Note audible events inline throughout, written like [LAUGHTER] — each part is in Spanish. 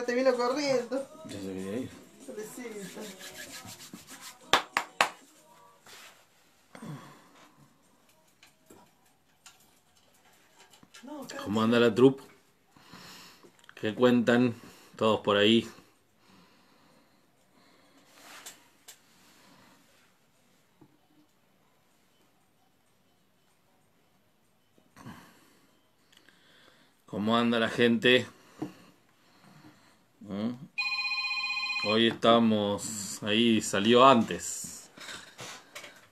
te vino corriendo. Ya ¿Cómo anda la trup ¿Qué cuentan todos por ahí? ¿Cómo anda la gente? Hoy estamos ahí, salió antes.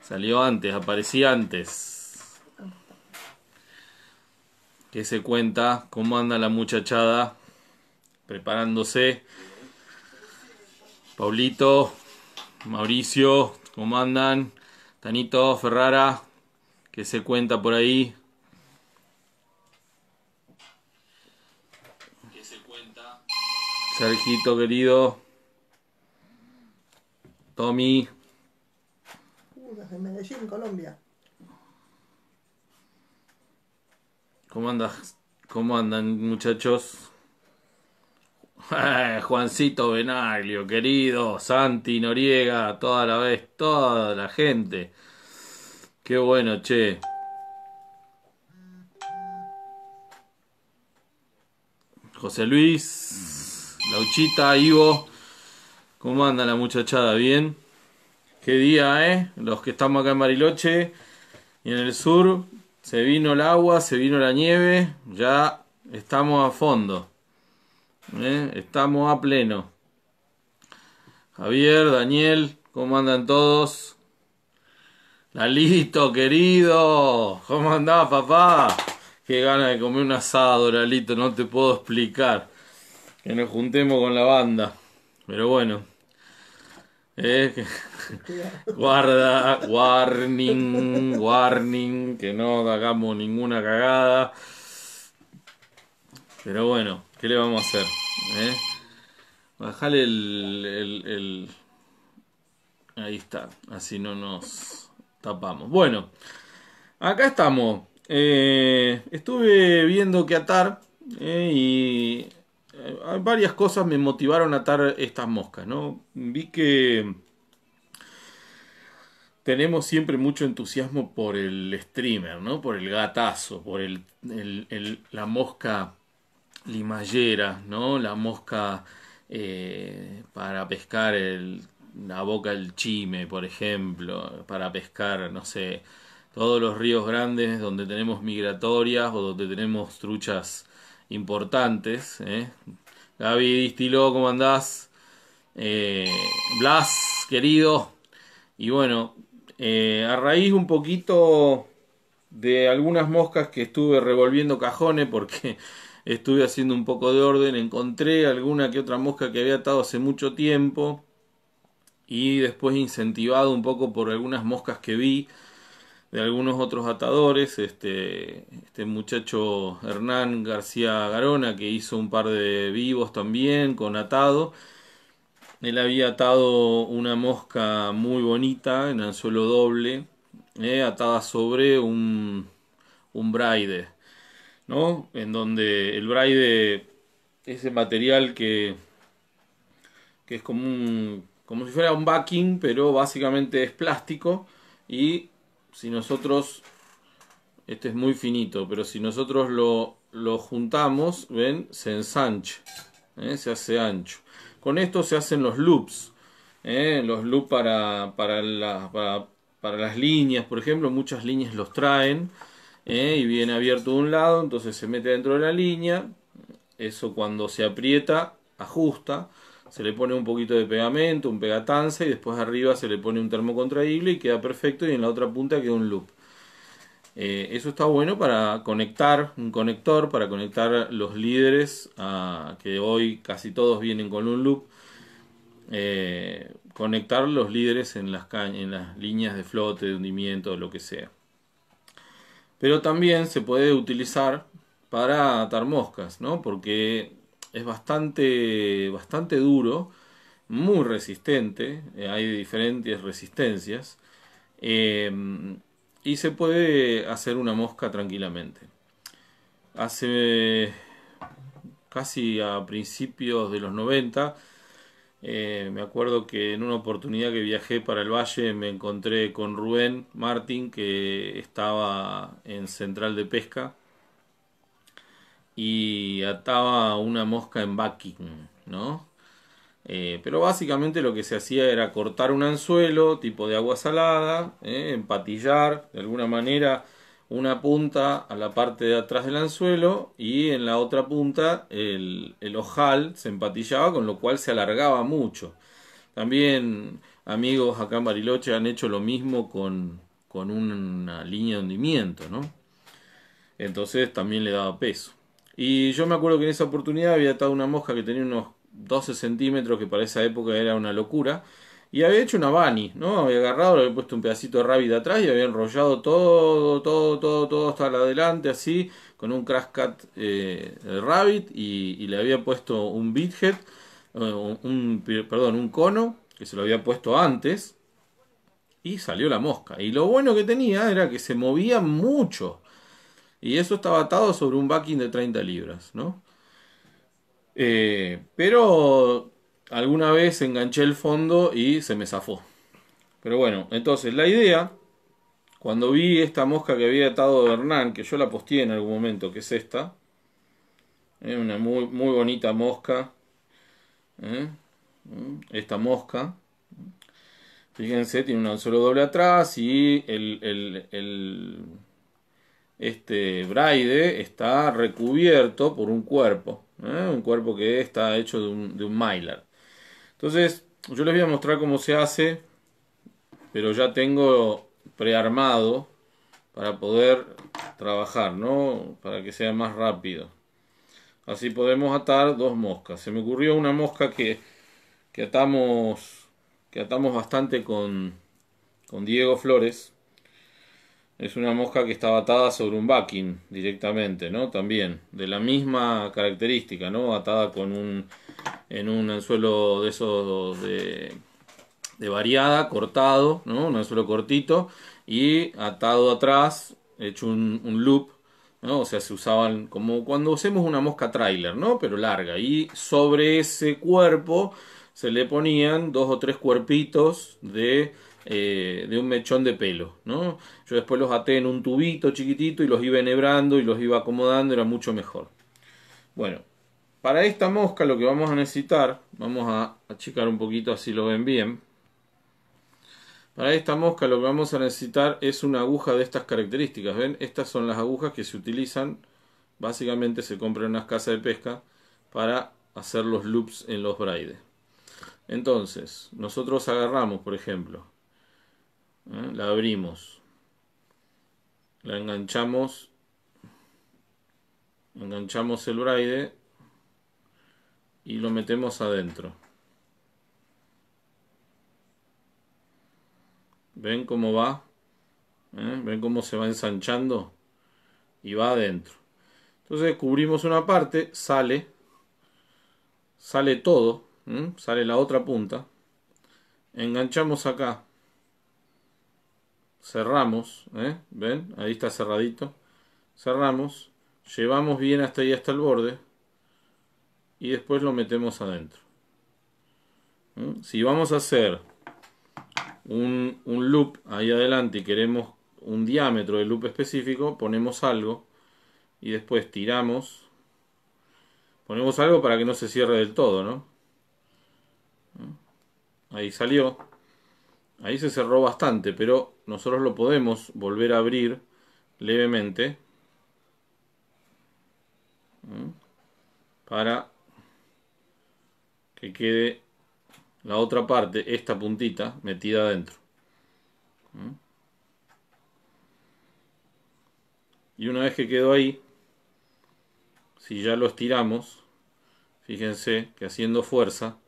Salió antes, aparecía antes. que se cuenta? ¿Cómo anda la muchachada? Preparándose. Paulito, Mauricio, ¿cómo andan? Tanito, Ferrara, que se cuenta por ahí? Sergito querido. Tommy. Uh, en Medellín, Colombia. ¿Cómo andas? ¿Cómo andan muchachos? [LAUGHS] Juancito Benaglio, querido, Santi Noriega, toda la vez, toda la gente. Qué bueno, che. José Luis. Lauchita, Ivo. ¿Cómo anda la muchachada? ¿Bien? Qué día, ¿eh? Los que estamos acá en Mariloche y en el sur, se vino el agua, se vino la nieve, ya estamos a fondo. ¿eh? Estamos a pleno. Javier, Daniel, ¿cómo andan todos? Lalito, querido, ¿cómo andás, papá? Qué gana de comer un asado, Lalito, no te puedo explicar. Que nos juntemos con la banda. Pero bueno. [LAUGHS] guarda, warning, warning, que no hagamos ninguna cagada. Pero bueno, ¿qué le vamos a hacer? Eh? el, Ahí está, así no nos tapamos. Bueno, acá estamos. Eh, estuve viendo que atar eh, y eh, varias cosas me motivaron a atar estas moscas, ¿no? Vi que tenemos siempre mucho entusiasmo por el streamer, ¿no? Por el gatazo, por el, la mosca limallera, ¿no? La mosca eh, para pescar la boca del chime, por ejemplo, para pescar, no sé, todos los ríos grandes donde tenemos migratorias o donde tenemos truchas importantes. ¿eh? Gaby Distiló, ¿cómo andás? Eh, Blas, querido. Y bueno, eh, a raíz un poquito de algunas moscas que estuve revolviendo cajones porque [LAUGHS] estuve haciendo un poco de orden, encontré alguna que otra mosca que había atado hace mucho tiempo y después incentivado un poco por algunas moscas que vi, de algunos otros atadores, este, este muchacho Hernán García Garona, que hizo un par de vivos también con atado. Él había atado una mosca muy bonita en anzuelo doble, eh, atada sobre un, braide, ¿no? En donde el braide, ese material que, que es como, como si fuera un backing, pero básicamente es plástico y si nosotros, este es muy finito, pero si nosotros lo, juntamos, ven, se ensancha, ¿eh? se hace ancho. Con esto se hacen los loops, ¿eh? los loops para, para, para, las líneas, por ejemplo, muchas líneas los traen ¿eh? y viene abierto de un lado, entonces se mete dentro de la línea, eso cuando se aprieta, ajusta se le pone un poquito de pegamento, un pegatanza y después arriba se le pone un termocontraíble y queda perfecto y en la otra punta queda un loop. Eh, eso está bueno para conectar un conector, para conectar los líderes que hoy casi todos vienen con un loop. Eh, conectar los líderes en las, en las líneas de flote, de hundimiento, lo que sea. Pero también se puede utilizar para atar moscas, ¿no? Porque es bastante, bastante duro, muy resistente, eh, hay diferentes resistencias, eh, y se puede hacer una mosca tranquilamente. Hace casi a principios de los 90, eh, me acuerdo que en una oportunidad que viajé para el valle me encontré con Rubén Martín que estaba en Central de Pesca y ataba una mosca en backing, ¿no? Eh, pero básicamente lo que se hacía era cortar un anzuelo tipo de agua salada, eh, empatillar de alguna manera una punta a la parte de atrás del anzuelo y en la otra punta el, ojal se empatillaba con lo cual se alargaba mucho. También amigos acá en Bariloche han hecho lo mismo con, con una línea de hundimiento, ¿no? Entonces también le daba peso. Y yo me acuerdo que en esa oportunidad había atado una mosca que tenía unos 12 centímetros, que para esa época era una locura. Y había hecho una bani, ¿no? Había agarrado, le había puesto un pedacito de rabbit atrás y había enrollado todo, todo, todo, todo hasta adelante, así, con un crash cat eh, rabbit y, le había puesto un bithead, eh, un, perdón, un cono, que se lo había puesto antes, y salió la mosca. Y lo bueno que tenía era que se movía mucho. Y eso estaba atado sobre un backing de 30 libras, ¿no? Eh, pero alguna vez enganché el fondo y se me zafó. Pero bueno, entonces la idea, cuando vi esta mosca que había atado Hernán, que yo la posteé en algún momento, que es esta, Es ¿eh? una muy, muy bonita mosca, ¿eh? esta mosca, fíjense, tiene un anzuelo doble atrás y el este Braide está recubierto por un cuerpo, ¿eh? un cuerpo que está hecho de un, de mylar. Entonces, yo les voy a mostrar cómo se hace, pero ya tengo prearmado para poder trabajar, ¿no? Para que sea más rápido. Así podemos atar dos moscas. Se me ocurrió una mosca que, que atamos bastante con Diego Flores, es una mosca que está atada sobre un backing directamente, ¿no? También, de la misma característica, ¿no? Atada con un, en un anzuelo de esos de, variada, cortado, ¿no? Un anzuelo cortito y atado atrás, hecho un, loop, ¿no? O sea, se usaban como cuando hacemos una mosca trailer, ¿no? Pero larga y sobre ese cuerpo se le ponían dos o tres cuerpitos de eh, de un mechón de pelo, ¿no? Yo después los até en un tubito chiquitito y los iba enhebrando y los iba acomodando, era mucho mejor. Bueno, para esta mosca lo que vamos a necesitar, vamos a achicar un poquito así lo ven bien. Para esta mosca lo que vamos a necesitar es una aguja de estas características, ¿ven? Estas son las agujas que se utilizan, básicamente se compran en las casas de pesca para hacer los loops en los braides. Entonces, nosotros agarramos, por ejemplo, ¿eh? La abrimos. La enganchamos. Enganchamos el braide. Y lo metemos adentro. ¿Ven cómo va? ¿Eh? ¿Ven cómo se va ensanchando? Y va adentro. Entonces cubrimos una parte, sale, sale todo, ¿eh? sale la otra punta, enganchamos acá, cerramos, ¿eh? ¿ven? Ahí está cerradito. Cerramos, llevamos bien hasta ahí, hasta el borde, y después lo metemos adentro. ¿Mm? Si vamos a hacer un, un loop ahí adelante y queremos un diámetro de loop específico, ponemos algo y después tiramos. Ponemos algo para que no se cierre del todo, ¿no? ¿Mm? Ahí salió. Ahí se cerró bastante, pero nosotros lo podemos volver a abrir levemente para que quede la otra parte, esta puntita, metida adentro. Y una vez que quedó ahí, si ya lo estiramos, fíjense que haciendo fuerza,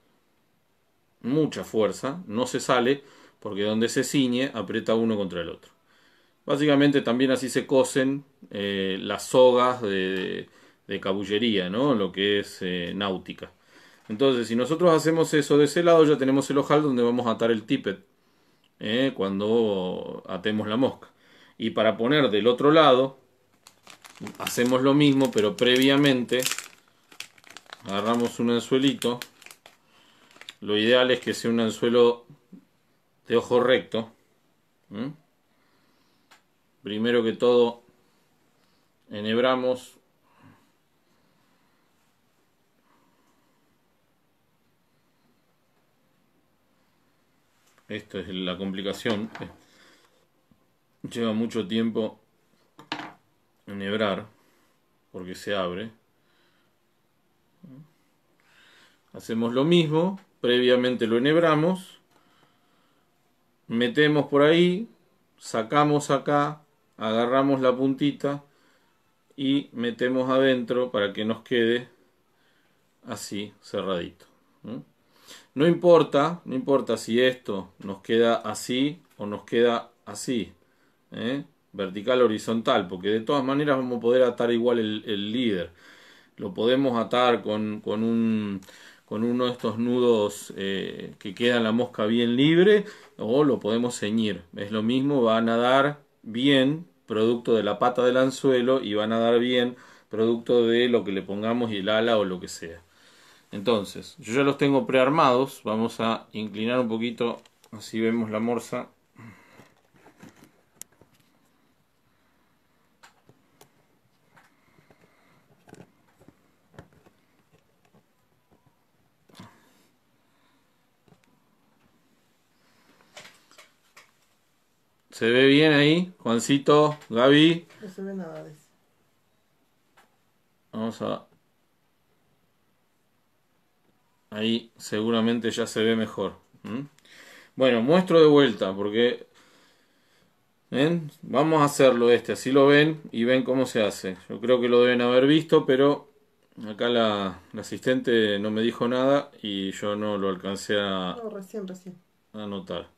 mucha fuerza, no se sale, porque donde se ciñe aprieta uno contra el otro. Básicamente también así se cosen eh, las sogas de, cabullería, ¿no? lo que es eh, náutica. Entonces, si nosotros hacemos eso de ese lado, ya tenemos el ojal donde vamos a atar el tippet eh, cuando atemos la mosca. Y para poner del otro lado, hacemos lo mismo, pero previamente agarramos un anzuelito. Lo ideal es que sea un anzuelo de ojo recto. Primero que todo, enhebramos esto es la complicación. Lleva mucho tiempo enhebrar porque se abre. Hacemos lo mismo, previamente lo enhebramos metemos por ahí, sacamos acá, agarramos la puntita y metemos adentro para que nos quede así cerradito. ¿no? importa, no importa si esto nos queda así o nos queda así, ¿eh? vertical horizontal, porque de todas maneras vamos a poder atar igual el, líder. Lo podemos atar con, con, un, con uno de estos nudos eh, que queda la mosca bien libre o lo podemos ceñir. Es lo mismo, va a nadar bien, producto de la pata del anzuelo, y va a nadar bien, producto de lo que le pongamos y el ala o lo que sea. Entonces, yo ya los tengo prearmados, vamos a inclinar un poquito, así vemos la morsa ¿Se ve bien ahí? Juancito, Gaby. No se ve nada. Vamos a... Ahí seguramente ya se ve mejor. Bueno, muestro de vuelta porque... ¿Ven? Vamos a hacerlo este, así lo ven y ven cómo se hace. Yo creo que lo deben haber visto, pero acá la, asistente no me dijo nada y yo no lo alcancé a... No, recién, recién. A anotar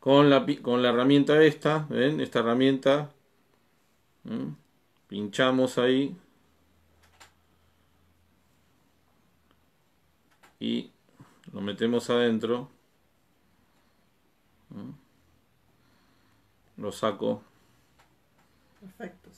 con la, con la herramienta esta, ¿ven? Esta herramienta, pinchamos ahí. Y lo metemos adentro. Lo saco. Perfecto,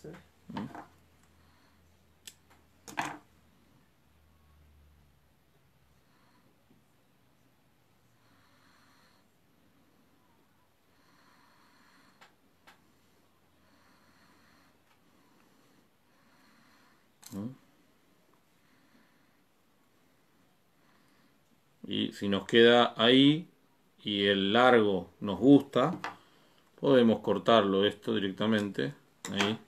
Y si nos queda ahí y el largo nos gusta, podemos cortarlo esto directamente. Ahí.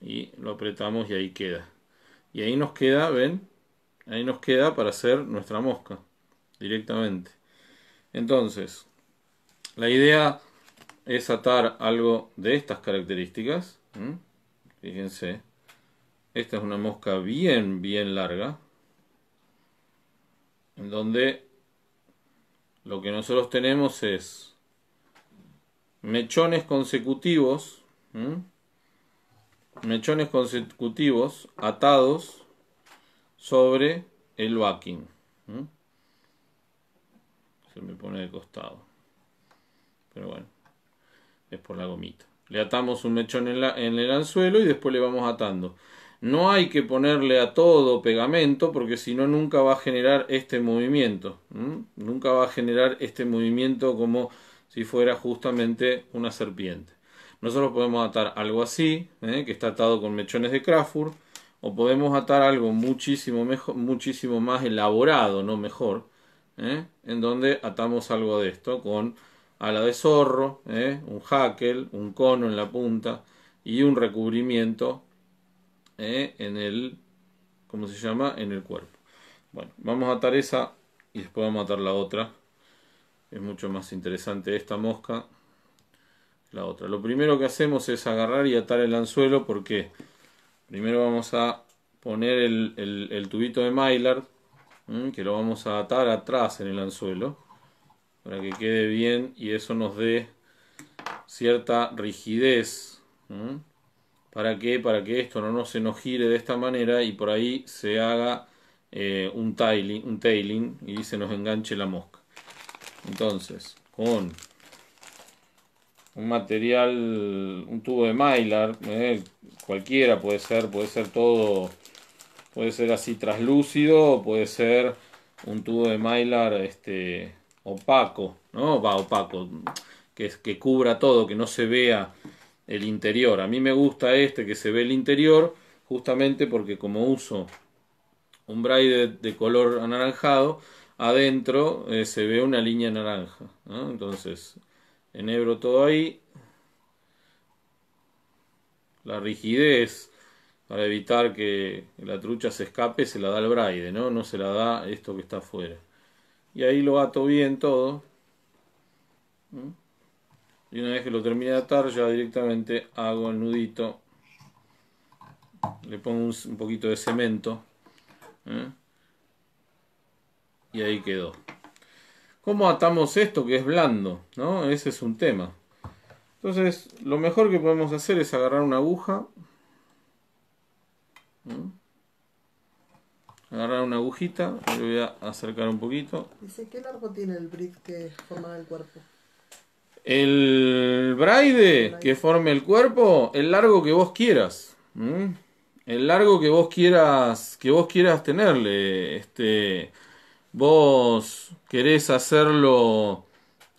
Y lo apretamos y ahí queda. Y ahí nos queda, ven, ahí nos queda para hacer nuestra mosca directamente. Entonces, la idea es atar algo de estas características. Fíjense. Esta es una mosca bien, bien larga, en donde lo que nosotros tenemos es mechones consecutivos, mechones consecutivos atados sobre el backing. Se me pone de costado. Pero bueno, es por la gomita. Le atamos un mechón en el anzuelo y después le vamos atando. No hay que ponerle a todo pegamento porque si no nunca va a generar este movimiento. Nunca va a generar este movimiento como si fuera justamente una serpiente. Nosotros podemos atar algo así, ¿eh? que está atado con mechones de Krafur, o podemos atar algo muchísimo, mejor, muchísimo más elaborado, no mejor, ¿eh? en donde atamos algo de esto con ala de zorro, ¿eh? un hackle, un cono en la punta y un recubrimiento eh, en el, ¿cómo se llama? En el cuerpo. Bueno, vamos a atar esa y después vamos a atar la otra. Es mucho más interesante esta mosca la otra. Lo primero que hacemos es agarrar y atar el anzuelo porque primero vamos a poner el, tubito de mylar que lo vamos a atar atrás en el anzuelo para que quede bien y eso nos dé cierta rigidez. ¿Para que Para que esto no, no se nos gire de esta manera y por ahí se haga eh, un, tailing, un y se nos enganche la mosca. Entonces, con un material, un tubo de mylar, eh, cualquiera puede ser, puede ser todo, puede ser así traslúcido, puede ser un tubo de mylar este, opaco, ¿no? Va opaco, que, que cubra todo, que no se vea el interior. A mí me gusta este que se ve el interior, justamente porque como uso un braille de, color anaranjado, adentro eh, se ve una línea naranja. Entonces, enhebro todo ahí. La rigidez para evitar que la trucha se escape se la da el braille, ¿no? No se la da esto que está afuera. Y ahí lo ato bien todo y una vez que lo termine de atar ya directamente hago el nudito le pongo un, poquito de cemento ¿eh? y ahí quedó ¿Cómo atamos esto que es blando? ¿no? Ese es un tema. Entonces, lo mejor que podemos hacer es agarrar una aguja. Agarrar una agujita, le voy a acercar un poquito. Dice, ¿qué largo tiene el brick que forma el cuerpo? El braide que forme el cuerpo, el largo que vos quieras. El largo que vos quieras, que vos quieras tenerle. Este, vos querés hacerlo,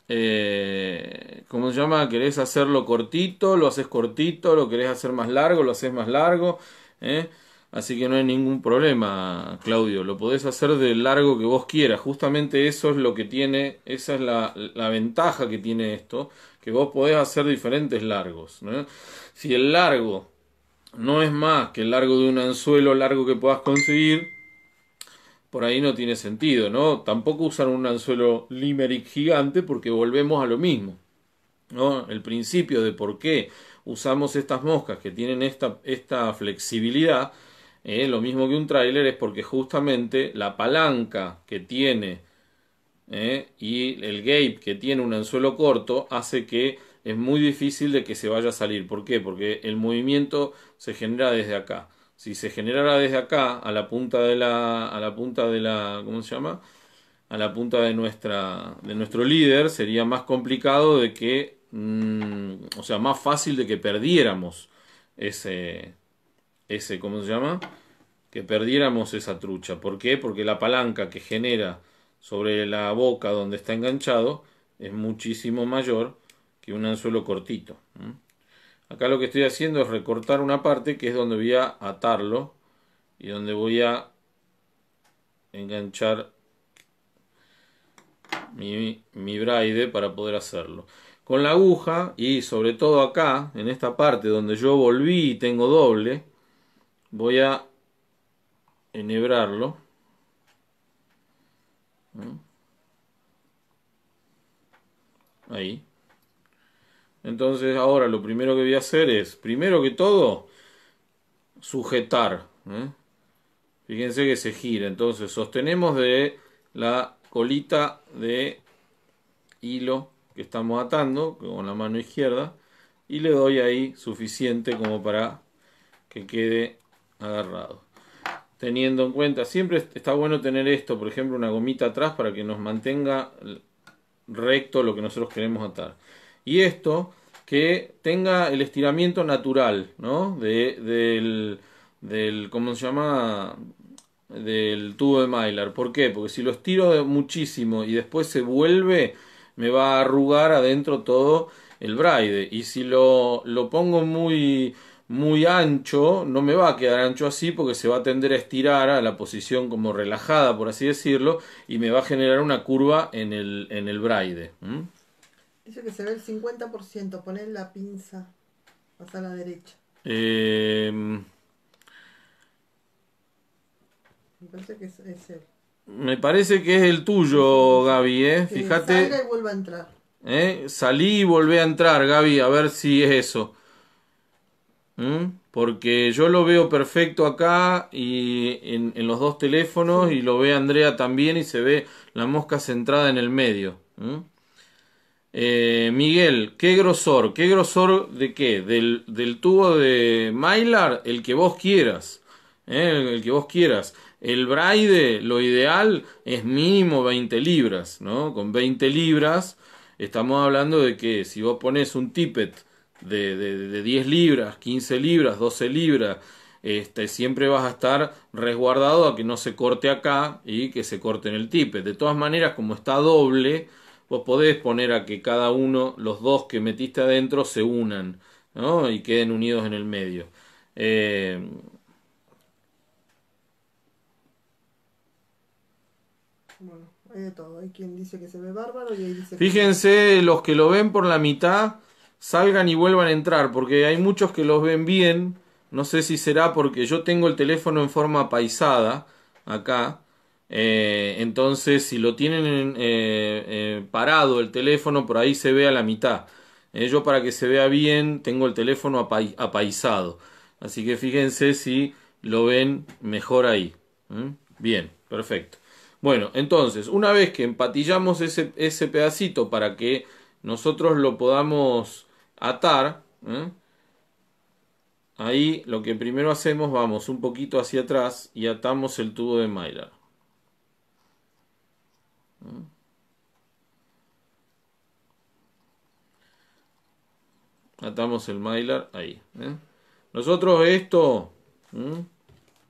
eh, ¿cómo se llama? Querés hacerlo cortito, lo haces cortito, lo querés hacer más largo, lo haces más largo. ¿eh? Así que no hay ningún problema, Claudio. Lo podés hacer del largo que vos quieras. Justamente eso es lo que tiene, esa es la, ventaja que tiene esto, que vos podés hacer diferentes largos. Si el largo no es más que el largo de un anzuelo largo que puedas conseguir, por ahí no tiene sentido, ¿no? Tampoco usar un anzuelo limerick gigante porque volvemos a lo mismo. ¿no? El principio de por qué usamos estas moscas que tienen esta flexibilidad eh, lo mismo que un tráiler, es porque justamente la palanca que tiene eh, y el gape que tiene un anzuelo corto hace que es muy difícil de que se vaya a salir. ¿Por qué? Porque el movimiento se genera desde acá. Si se generara desde acá a la punta de la a la punta de la ¿cómo se llama? a la punta de nuestra de nuestro líder sería más complicado de que mm, o sea, más fácil de que perdiéramos ese ese ¿cómo se llama? que perdiéramos esa trucha. ¿Por qué? Porque la palanca que genera sobre la boca donde está enganchado es muchísimo mayor que un anzuelo cortito. Acá lo que estoy haciendo es recortar una parte que es donde voy a atarlo y donde voy a enganchar mi, mi braide para poder hacerlo. Con la aguja y sobre todo acá, en esta parte donde yo volví y tengo doble, voy a enhebrarlo. Ahí. Entonces ahora lo primero que voy a hacer es, primero que todo, sujetar. Fíjense que se gira. Entonces sostenemos de la colita de hilo que estamos atando con la mano izquierda y le doy ahí suficiente como para que quede agarrado teniendo en cuenta, siempre está bueno tener esto, por ejemplo, una gomita atrás para que nos mantenga recto lo que nosotros queremos atar. Y esto que tenga el estiramiento natural, ¿no? De, del, del, ¿cómo se llama? Del tubo de Mylar. ¿Por qué? Porque si lo estiro muchísimo y después se vuelve, me va a arrugar adentro todo el braide. Y si lo, lo pongo muy muy ancho, no me va a quedar ancho así porque se va a tender a estirar a la posición como relajada, por así decirlo, y me va a generar una curva en el, en el braide. Dice que se ve el 50%, poner la pinza, pasa a la derecha. Em. Me parece que es, el tuyo, Gaby, ¿eh? Fíjate. Salga y vuelva a entrar. ¿Eh? Salí y volví a entrar, Gaby, a ver si es eso. Porque yo lo veo perfecto acá y en, los dos teléfonos y lo ve Andrea también y se ve la mosca centrada en el medio. Eh, Miguel, ¿qué grosor? ¿Qué grosor de qué? Del, tubo de Mylar, el que vos quieras. ¿eh? El, que vos quieras. El braide, lo ideal es mínimo 20 libras, ¿no? Con 20 libras estamos hablando de que si vos pones un tippet de, 10 libras, 15 libras, 12 libras. Este, siempre vas a estar resguardado a que no se corte acá y que se corte en el tipe. De todas maneras, como está doble, vos podés poner a que cada uno, los dos que metiste adentro, se unan y queden unidos en el medio. Eh, bueno, hay de todo. Hay quien dice que se ve bárbaro y hay dice Fíjense, los que lo ven por la mitad salgan y vuelvan a entrar, porque hay muchos que los ven bien, no sé si será porque yo tengo el teléfono en forma paisada acá, eh, entonces si lo tienen eh, eh, parado el teléfono, por ahí se ve a la mitad. yo para que se vea bien tengo el teléfono apaisado, así que fíjense si lo ven mejor ahí. Bien, perfecto. Bueno, entonces, una vez que empatillamos ese, ese pedacito para que nosotros lo podamos atar, ¿eh? ahí lo que primero hacemos, vamos un poquito hacia atrás y atamos el tubo de Mylar. Atamos el Mylar ahí. ¿eh? Nosotros esto, ¿eh?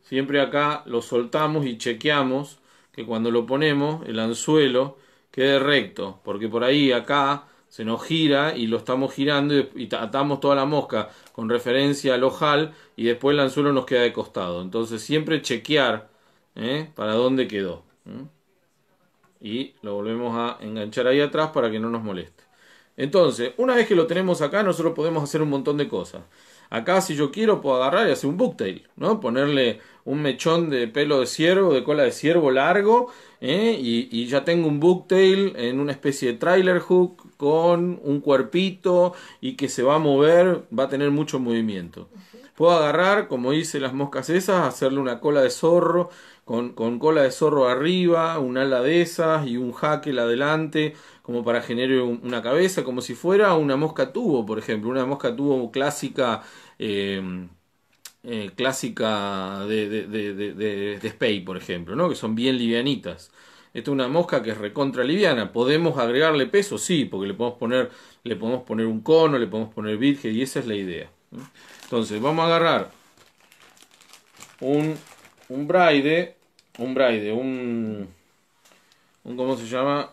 siempre acá lo soltamos y chequeamos que cuando lo ponemos el anzuelo quede recto, porque por ahí acá se nos gira y lo estamos girando y, atamos toda la mosca con referencia al ojal y después el anzuelo nos queda de costado. Entonces siempre chequear ¿eh? para dónde quedó. ¿eh? Y lo volvemos a enganchar ahí atrás para que no nos moleste. Entonces, una vez que lo tenemos acá, nosotros podemos hacer un montón de cosas. Acá, si yo quiero, puedo agarrar y hacer un booktail, ¿no? Ponerle un mechón de pelo de ciervo, de cola de ciervo largo, ¿eh? y, ya tengo un booktail en una especie de trailer hook con un cuerpito y que se va a mover, va a tener mucho movimiento. Puedo agarrar, como hice las moscas esas, hacerle una cola de zorro, con, con cola de zorro arriba, un ala de esas y un jaquel adelante como para generar una cabeza, como si fuera una mosca tubo, por ejemplo, una mosca tubo clásica. Em, eh, clásica de, de, de, de, de Spey, por ejemplo, ¿no? que son bien livianitas. Esta es una mosca que es recontra liviana. ¿Podemos agregarle peso? Sí, porque le podemos poner, le podemos poner un cono, le podemos poner virgen y esa es la idea. Entonces, vamos a agarrar un, un braide, un braide, un, un ¿cómo se llama?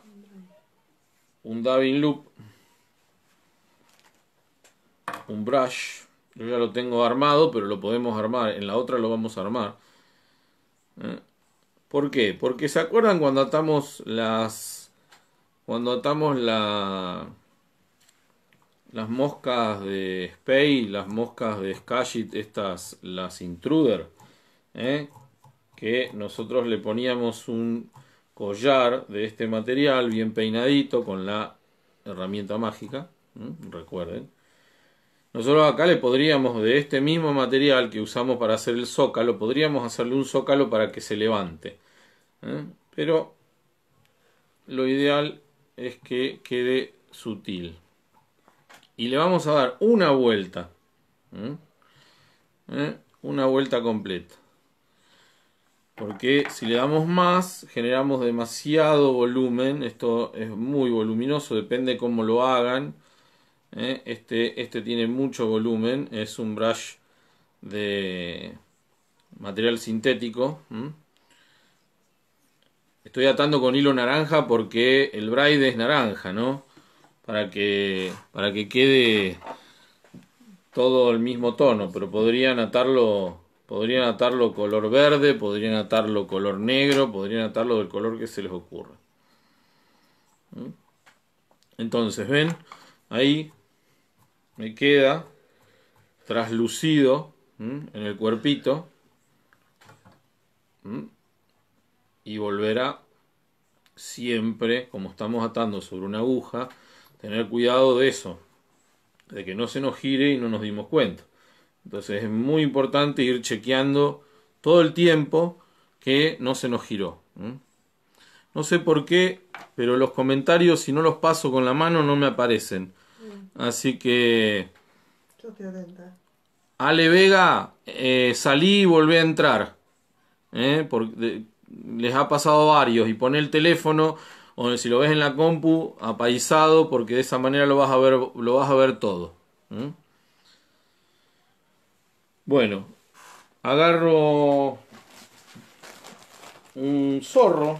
un Davin Loop, un Brush. Yo ya lo tengo armado, pero lo podemos armar. En la otra lo vamos a armar. ¿eh? ¿Por qué? Porque se acuerdan cuando atamos las. Cuando atamos la. Las moscas de Spey, las moscas de Skagit, estas, las Intruder, ¿eh? que nosotros le poníamos un collar de este material bien peinadito con la herramienta mágica, recuerden. Nosotros acá le podríamos, de este mismo material que usamos para hacer el zócalo, podríamos hacerle un zócalo para que se levante. ¿eh? Pero lo ideal es que quede sutil. Y le vamos a dar una vuelta. ¿Eh? Una vuelta completa porque si le damos más generamos demasiado volumen, esto es muy voluminoso, depende cómo lo hagan. ¿eh? Este, este tiene mucho volumen, es un brush de material sintético. Estoy atando con hilo naranja porque el braid es naranja, ¿no? Para que, para que quede todo el mismo tono, pero podrían atarlo Podrían atarlo color verde, podrían atarlo color negro, podrían atarlo del color que se les ocurra. ¿Mm? Entonces, ven, ahí me queda traslucido ¿mm? en el cuerpito ¿Mm? y volverá siempre, como estamos atando sobre una aguja, tener cuidado de eso, de que no se nos gire y no nos dimos cuenta. Entonces es muy importante ir chequeando todo el tiempo que no se nos giró. No sé por qué, pero los comentarios, si no los paso con la mano, no me aparecen. Mm. Así que... Yo Ale Vega, eh, salí y volví a entrar. ¿eh? Porque les ha pasado varios. Y pone el teléfono, o si lo ves en la compu, apaisado, porque de esa manera lo vas a ver, lo vas a ver todo. Bueno, agarro un zorro.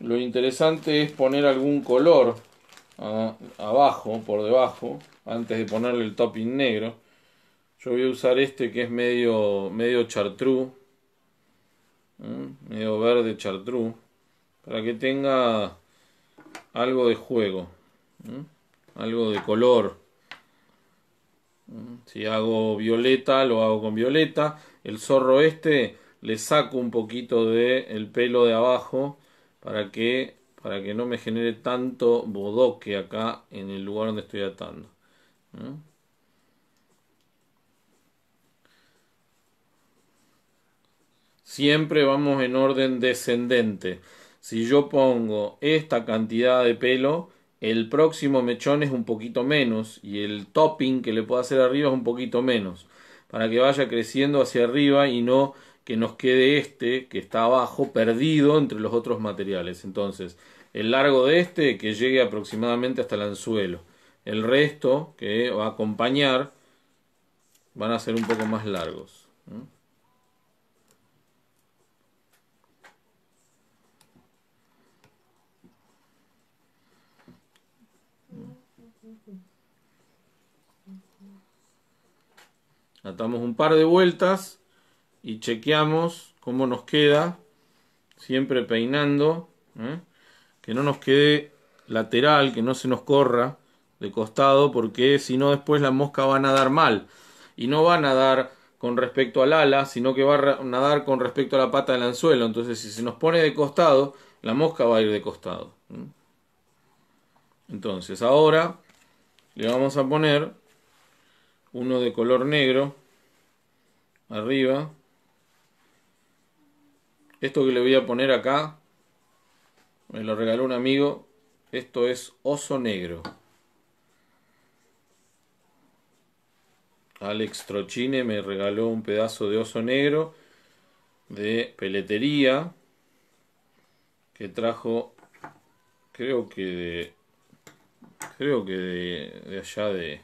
Lo interesante es poner algún color abajo, por debajo, antes de ponerle el topping negro. Yo voy a usar este que es medio, medio medio verde chartrú, para que tenga algo de juego algo de color. Si hago violeta, lo hago con violeta. El zorro este le saco un poquito del el pelo de abajo para que, para que no me genere tanto bodoque acá en el lugar donde estoy atando. Siempre vamos en orden descendente. Si yo pongo esta cantidad de pelo, el próximo mechón es un poquito menos y el topping que le puedo hacer arriba es un poquito menos para que vaya creciendo hacia arriba y no que nos quede este que está abajo perdido entre los otros materiales entonces el largo de este que llegue aproximadamente hasta el anzuelo el resto que va a acompañar van a ser un poco más largos atamos un par de vueltas y chequeamos cómo nos queda, siempre peinando, ¿eh? que no nos quede lateral, que no se nos corra de costado, porque si no después la mosca va a nadar mal y no va a nadar con respecto al ala, sino que va a nadar con respecto a la pata del anzuelo. Entonces, si se nos pone de costado, la mosca va a ir de costado. ¿eh? Entonces, ahora le vamos a poner uno de color negro arriba. Esto que le voy a poner acá, me lo regaló un amigo, esto es oso negro. Alex Trochine me regaló un pedazo de oso negro de peletería que trajo creo que de creo que de, de allá de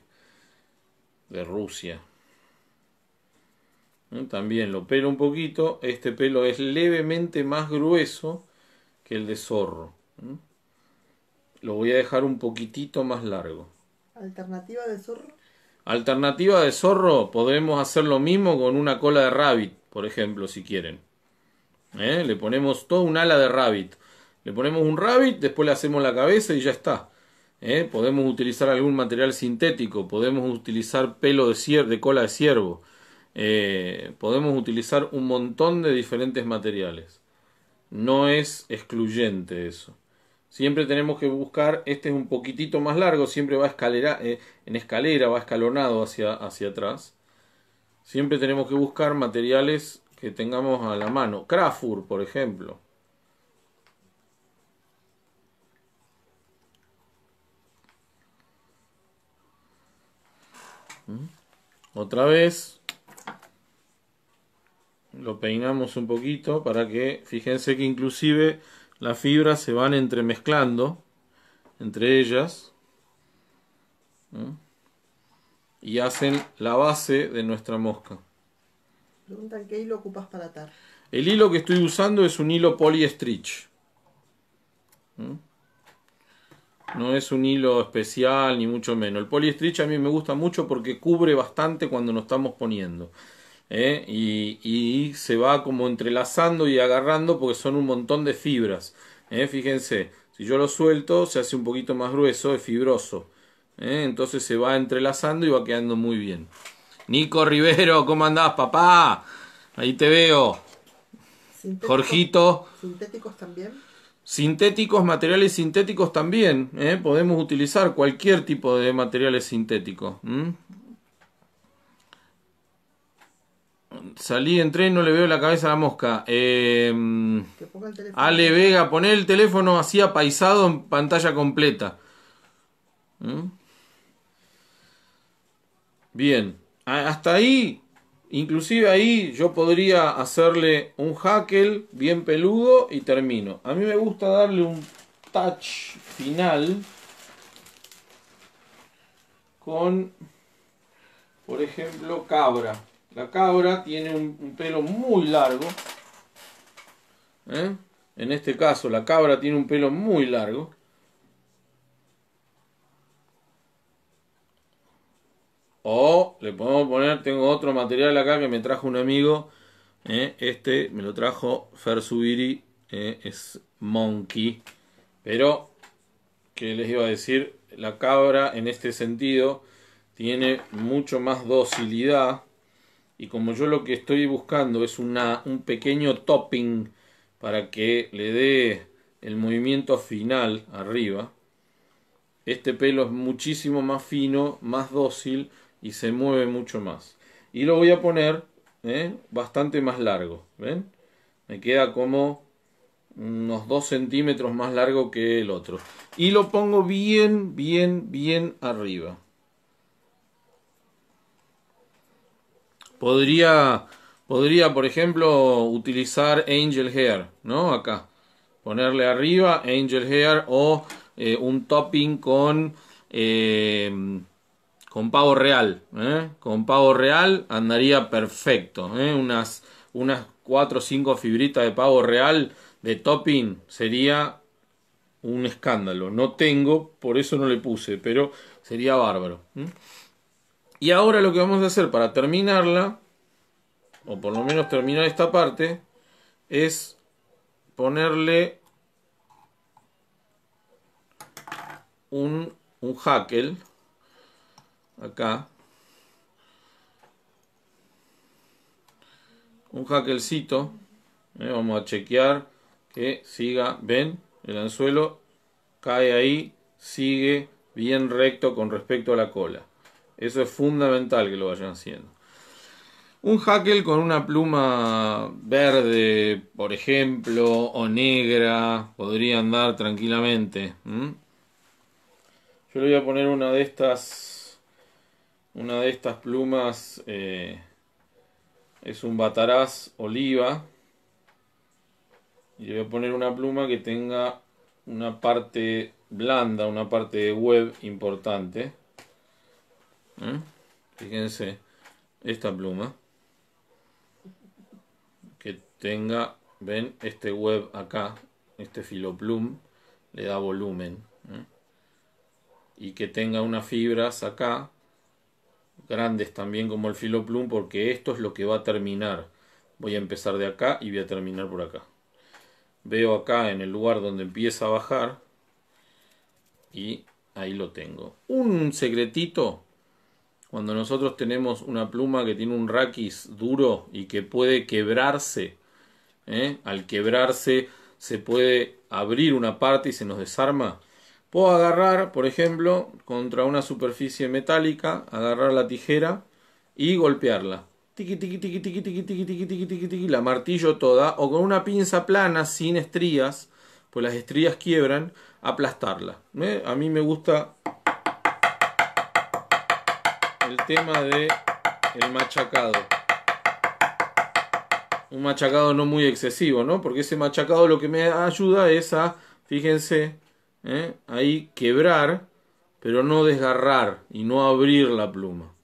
de Rusia. También lo pelo un poquito. Este pelo es levemente más grueso que el de zorro. Lo voy a dejar un poquitito más largo. ¿Alternativa de zorro? Alternativa de zorro, podemos hacer lo mismo con una cola de rabbit, por ejemplo, si quieren. ¿Eh? Le ponemos todo un ala de rabbit. Le ponemos un rabbit, después le hacemos la cabeza y ya está. ¿Eh? podemos utilizar algún material sintético, podemos utilizar pelo de, ciervo, cola de ciervo, eh, podemos utilizar un montón de diferentes materiales. No es excluyente eso. Siempre tenemos que buscar, este es un poquitito más largo, siempre va escalera, eh, en escalera, va escalonado hacia, hacia atrás. Siempre tenemos que buscar materiales que tengamos a la mano. Crafur, por ejemplo. Otra vez lo peinamos un poquito para que, fíjense que inclusive las fibras se van entremezclando entre ellas y hacen la base de nuestra mosca. Preguntan qué hilo ocupas para atar. El hilo que estoy usando es un hilo poliestrich no es un hilo especial, ni mucho menos. El poliestrich a mí me gusta mucho porque cubre bastante cuando nos estamos poniendo. ¿eh? Y, se va como entrelazando y agarrando porque son un montón de fibras. ¿eh? Fíjense, si yo lo suelto se hace un poquito más grueso, es fibroso. ¿eh? Entonces se va entrelazando y va quedando muy bien. Nico Rivero, ¿cómo andás, papá? Ahí te veo. Jorgito. ¿Sintéticos también? Sintéticos, materiales sintéticos también. ¿eh? Podemos utilizar cualquier tipo de materiales sintéticos. Salí, entré y no le veo la cabeza a la mosca. Eh, Ale Vega, poné el teléfono así apaisado en pantalla completa. Bien, hasta ahí Inclusive ahí yo podría hacerle un hackle bien peludo y termino. A mí me gusta darle un touch final con, por ejemplo, cabra. La cabra tiene un, pelo muy largo. ¿eh? En este caso la cabra tiene un pelo muy largo. O le podemos poner, tengo otro material acá que me trajo un amigo. Eh, este me lo trajo Fersubiri, eh, es Monkey. Pero, ¿Qué les iba a decir? La cabra en este sentido tiene mucho más docilidad. Y como yo lo que estoy buscando es una, un pequeño topping para que le dé el movimiento final arriba, este pelo es muchísimo más fino, más dócil y se mueve mucho más. Y lo voy a poner ¿eh? bastante más largo. ¿Ven? Me queda como unos 2 centímetros más largo que el otro. Y lo pongo bien, bien, bien arriba. Podría, podría por ejemplo, utilizar Angel Hair, ¿no? Acá. Ponerle arriba Angel Hair o eh, un topping con... Eh, con pavo real, ¿eh? con pavo real andaría perfecto, ¿eh? unas, unas 4 o 5 fibritas de pavo real de topping sería un escándalo, no tengo, por eso no le puse, pero sería bárbaro. ¿eh? Y ahora lo que vamos a hacer para terminarla, o por lo menos terminar esta parte, es ponerle un, un hackle acá, un hacklecito. Eh, vamos a chequear que siga, ven, el anzuelo cae ahí, sigue bien recto con respecto a la cola. Eso es fundamental que lo vayan haciendo. Un hackle con una pluma verde, por ejemplo, o negra, podría andar tranquilamente. Yo le voy a poner una de estas una de estas plumas eh, es un bataraz oliva. Y le voy a poner una pluma que tenga una parte blanda, una parte de web importante. ¿Mm? Fíjense, esta pluma. Que tenga, ven, este web acá, este filoplum, le da volumen. ¿Mm? Y que tenga unas fibras acá grandes también como el filoplum porque esto es lo que va a terminar. Voy a empezar de acá y voy a terminar por acá. Veo acá en el lugar donde empieza a bajar y ahí lo tengo. Un secretito, cuando nosotros tenemos una pluma que tiene un raquis duro y que puede quebrarse, ¿eh? al quebrarse se puede abrir una parte y se nos desarma. Puedo agarrar, por ejemplo, contra una superficie metálica, agarrar la tijera y golpearla. Tiqui, tiki tiki tiki tiki tiki tiki tiki tiki tiki. la martillo toda. O con una pinza plana, sin estrías, pues las estrías quiebran, aplastarla. A mí me gusta el tema de el machacado. Un machacado no muy excesivo, ¿no? Porque ese machacado lo que me ayuda es a, fíjense, ¿eh? ahí quebrar, pero no desgarrar y no abrir la pluma.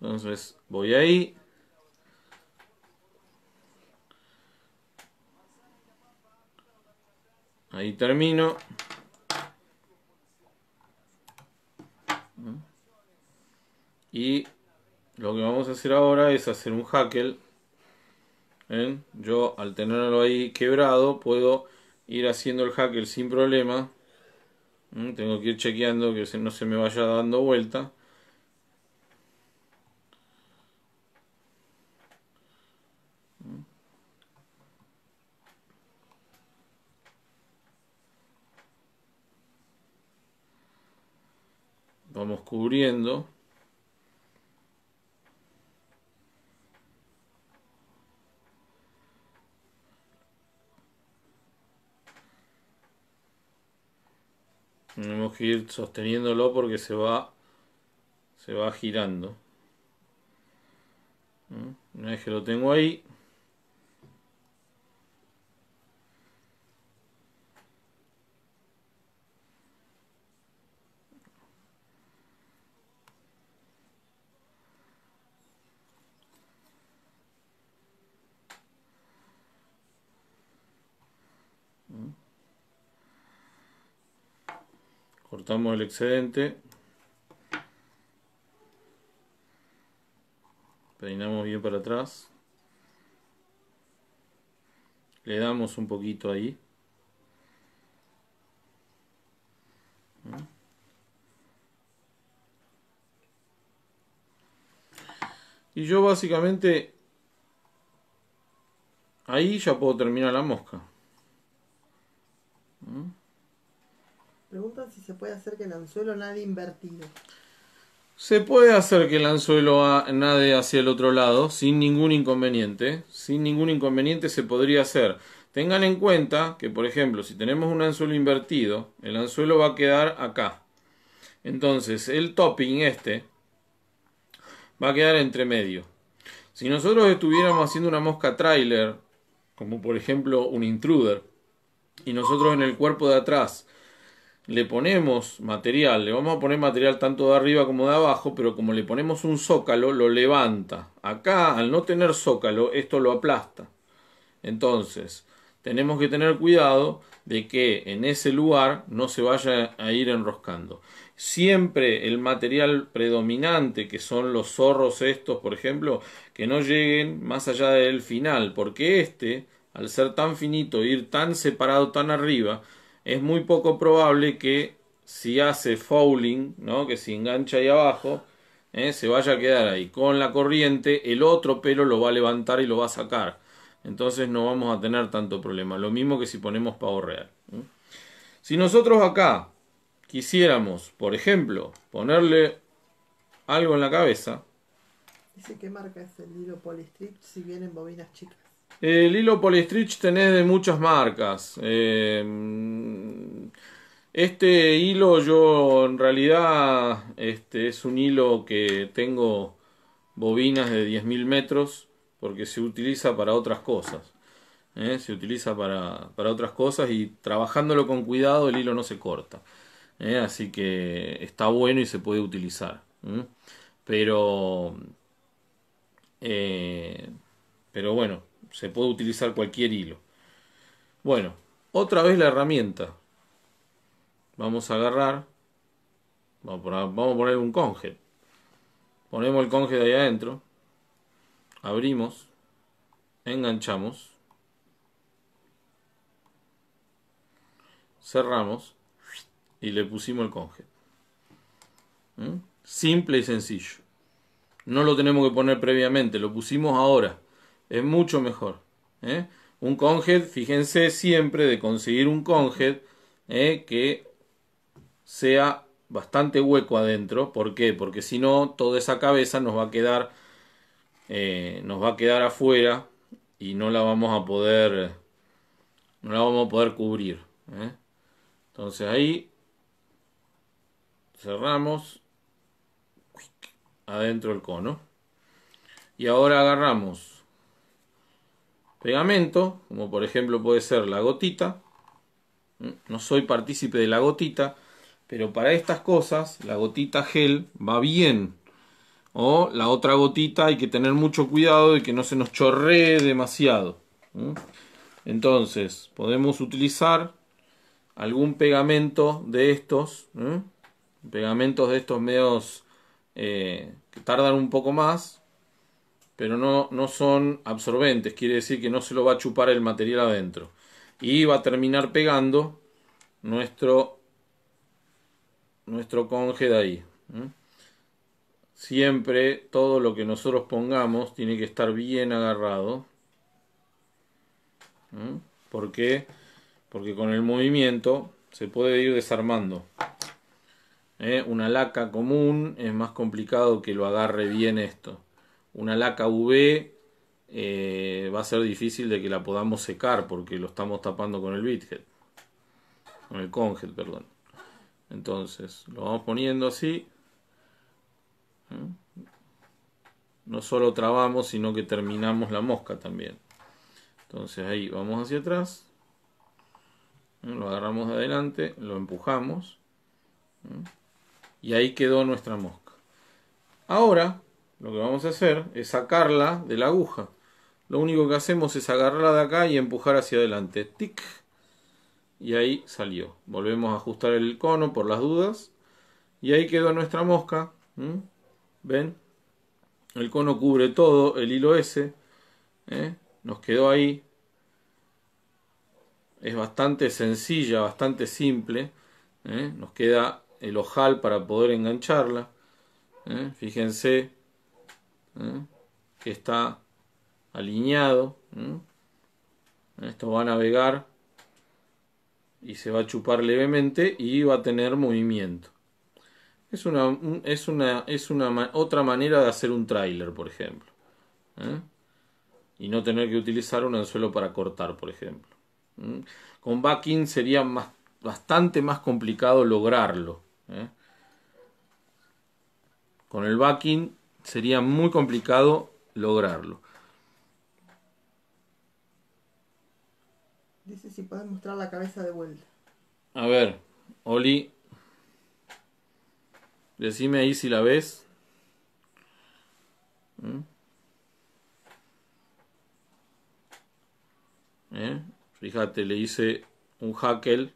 Entonces voy ahí. Ahí termino. Y lo que vamos a hacer ahora es hacer un hackle. ¿eh? Yo al tenerlo ahí quebrado puedo ir haciendo el hackle sin problema. Tengo que ir chequeando que no se me vaya dando vuelta. Vamos cubriendo. Tenemos que ir sosteniéndolo porque se va, se va girando. ¿Mm? Una vez que lo tengo ahí, el excedente. Peinamos bien para atrás. Le damos un poquito ahí. Y yo básicamente ahí ya puedo terminar la mosca. ¿Mm? Preguntan si se puede hacer que el anzuelo nadie invertido. Se puede hacer que el anzuelo nade hacia el otro lado sin ningún inconveniente. Sin ningún inconveniente se podría hacer. Tengan en cuenta que, por ejemplo, si tenemos un anzuelo invertido, el anzuelo va a quedar acá. Entonces, el topping este va a quedar entre medio. Si nosotros estuviéramos haciendo una mosca trailer, como por ejemplo un intruder, y nosotros en el cuerpo de atrás le ponemos material, le vamos a poner material tanto de arriba como de abajo, pero como le ponemos un zócalo, lo levanta. Acá, al no tener zócalo, esto lo aplasta. Entonces, tenemos que tener cuidado de que en ese lugar no se vaya a ir enroscando. Siempre el material predominante, que son los zorros estos, por ejemplo, que no lleguen más allá del final, porque este, al ser tan finito, ir tan separado, tan arriba, es muy poco probable que si hace fouling, ¿no? que se engancha ahí abajo, ¿eh? se vaya a quedar ahí con la corriente, el otro pelo lo va a levantar y lo va a sacar. Entonces no vamos a tener tanto problema. Lo mismo que si ponemos pavo real. Si nosotros acá quisiéramos, por ejemplo, ponerle algo en la cabeza. Dice que marca es el hilo polistrip si vienen bobinas chicas. El hilo polistrich tenés de muchas marcas. Eh, este hilo yo en realidad este es un hilo que tengo bobinas de 10.000 metros porque se utiliza para otras cosas. ¿eh? se utiliza para, otras cosas y trabajándolo con cuidado el hilo no se corta. ¿eh? así que está bueno y se puede utilizar. Pero, pero bueno, se puede utilizar cualquier hilo. Bueno, otra vez la herramienta. Vamos a agarrar, vamos a poner un congel Ponemos el de ahí adentro, abrimos, enganchamos, cerramos y le pusimos el congel ¿Mm? Simple y sencillo. No lo tenemos que poner previamente, lo pusimos ahora es mucho mejor. ¿eh? Un conjet, fíjense siempre de conseguir un conjet ¿eh? que sea bastante hueco adentro. ¿Por qué? Porque si no, toda esa cabeza nos va a quedar, eh, nos va a quedar afuera y no la vamos a poder, no la vamos a poder cubrir. Entonces ahí cerramos adentro el cono. Y ahora agarramos pegamento, como por ejemplo puede ser la gotita. ¿Mm? No soy partícipe de la gotita, pero para estas cosas la gotita gel va bien. O la otra gotita hay que tener mucho cuidado de que no se nos chorree demasiado. ¿Mm? Entonces, podemos utilizar algún pegamento de estos, ¿Mm? pegamentos de estos medios eh, que tardan un poco más, pero no, son absorbentes, quiere decir que no se lo va a chupar el material adentro. Y va a terminar pegando nuestro, nuestro conge de ahí. Siempre todo lo que nosotros pongamos tiene que estar bien agarrado. Porque con el movimiento se puede ir desarmando. ¿eh? Una laca común es más complicado que lo agarre bien esto una laca UV eh, va a ser difícil de que la podamos secar porque lo estamos tapando con el bithead. Con el perdón. Entonces, lo vamos poniendo así. ¿eh? No solo trabamos, sino que terminamos la mosca también. Entonces ahí vamos hacia atrás. ¿eh? Lo agarramos de adelante, lo empujamos. Y ahí quedó nuestra mosca. Ahora lo que vamos a hacer es sacarla de la aguja. Lo único que hacemos es agarrarla de acá y empujar hacia adelante. Tic. Y ahí salió. Volvemos a ajustar el cono por las dudas. Y ahí quedó nuestra mosca. ¿Ven? El cono cubre todo, el hilo S. ¿eh? Nos quedó ahí. Es bastante sencilla, bastante simple. ¿eh? Nos queda el ojal para poder engancharla. ¿eh? Fíjense que está alineado. Esto va a navegar y se va a chupar levemente y va a tener movimiento. Es una, es una, es una otra manera de hacer un tráiler, por ejemplo. Y no tener que utilizar un anzuelo para cortar, por ejemplo. Con backing sería más, bastante más complicado lograrlo. ¿eh? Con el backing sería muy complicado lograrlo. Dice si puedes mostrar la cabeza de vuelta. A ver, Oli, decime ahí si la ves. ¿Mm? ¿Eh? Fíjate, le hice un hackel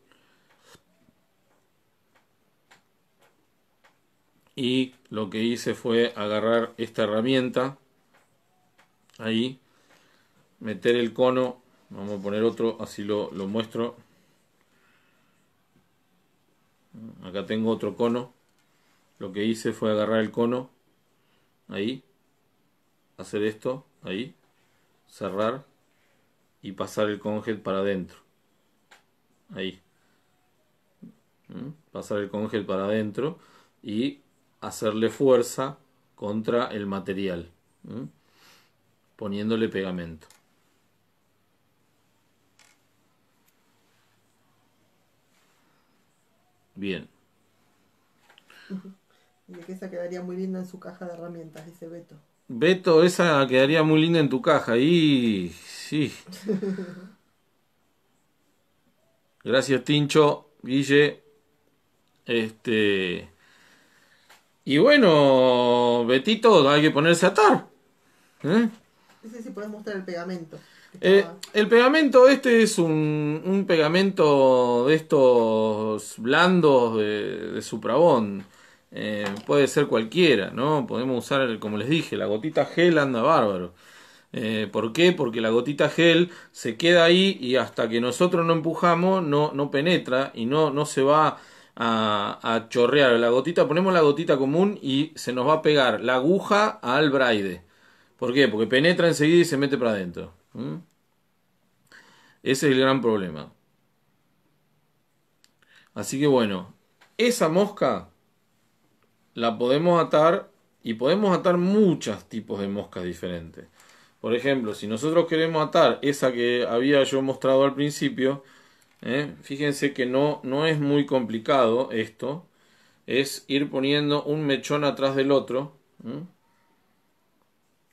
y lo que hice fue agarrar esta herramienta ahí meter el cono vamos a poner otro así lo, muestro acá tengo otro cono lo que hice fue agarrar el cono ahí hacer esto ahí cerrar y pasar el congel para adentro ahí ¿Mm? pasar el congel para adentro y hacerle fuerza contra el material, poniéndole pegamento. Bien. Y que esa quedaría muy linda en su caja de herramientas, dice Beto. Beto, esa quedaría muy linda en tu caja. Y sí. [LAUGHS] Gracias, Tincho, Guille. Este. Y bueno, Betito, hay que ponerse a atar. No sé si mostrar el pegamento. Eh, el pegamento este es un, pegamento de estos blandos de, eh, puede ser cualquiera, ¿no? Podemos usar, el, como les dije, la gotita gel anda bárbaro. Eh, ¿Por qué? Porque la gotita gel se queda ahí y hasta que nosotros no empujamos no, no penetra y no, no se va a, chorrear la gotita, ponemos la gotita común y se nos va a pegar la aguja al braide. ¿Por qué? Porque penetra enseguida y se mete para adentro. ¿Mm? Ese es el gran problema. Así que bueno, esa mosca la podemos atar y podemos atar muchos tipos de moscas diferentes. Por ejemplo, si nosotros queremos atar esa que había yo mostrado al principio, ¿eh? Fíjense que no, no es muy complicado esto. Es ir poniendo un mechón atrás del otro.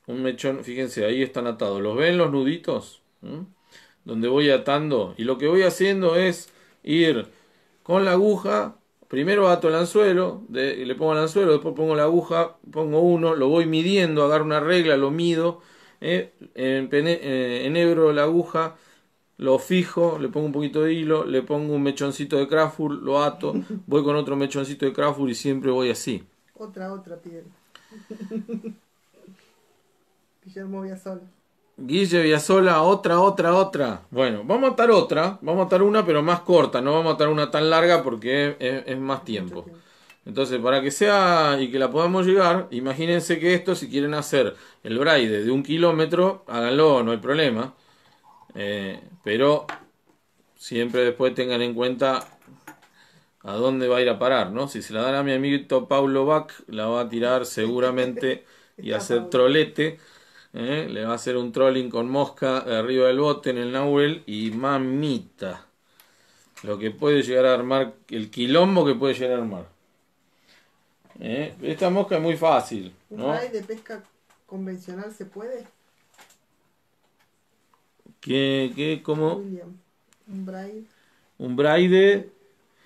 Un mechón, fíjense, ahí están atados. ¿Los ven los nuditos? Donde voy atando. Y lo que voy haciendo es ir con la aguja. Primero ato el anzuelo, le pongo el anzuelo, después pongo la aguja, pongo uno, lo voy midiendo, dar una regla, lo mido, ¿eh? en eh, negro la aguja, lo fijo, le pongo un poquito de hilo, le pongo un mechoncito de Krafur, lo ato, [LAUGHS] voy con otro mechoncito de Krafur y siempre voy así. Otra, otra piedra. [LAUGHS] Guillermo Villasola. Guille Villasola, otra, otra, otra. Bueno, vamos a matar otra, vamos a atar una pero más corta, no vamos a atar una tan larga porque es, más tiempo. Entonces, para que sea y que la podamos llegar, imagínense que esto, si quieren hacer el braide de un kilómetro, háganlo, no hay problema. Eh, pero siempre después tengan en cuenta a dónde va a ir a parar, ¿no? Si se la dan a mi amiguito Paulo Bach, la va a tirar seguramente [LAUGHS] y hacer trolete. ¿eh? Le va a hacer un trolling con mosca arriba del bote en el Nahuel y mamita. Lo que puede llegar a armar, el quilombo que puede llegar a armar. ¿Eh? Esta mosca es muy fácil. ¿no? ¿Un de pesca convencional se puede? ¿Qué? qué como un braide. Un braide.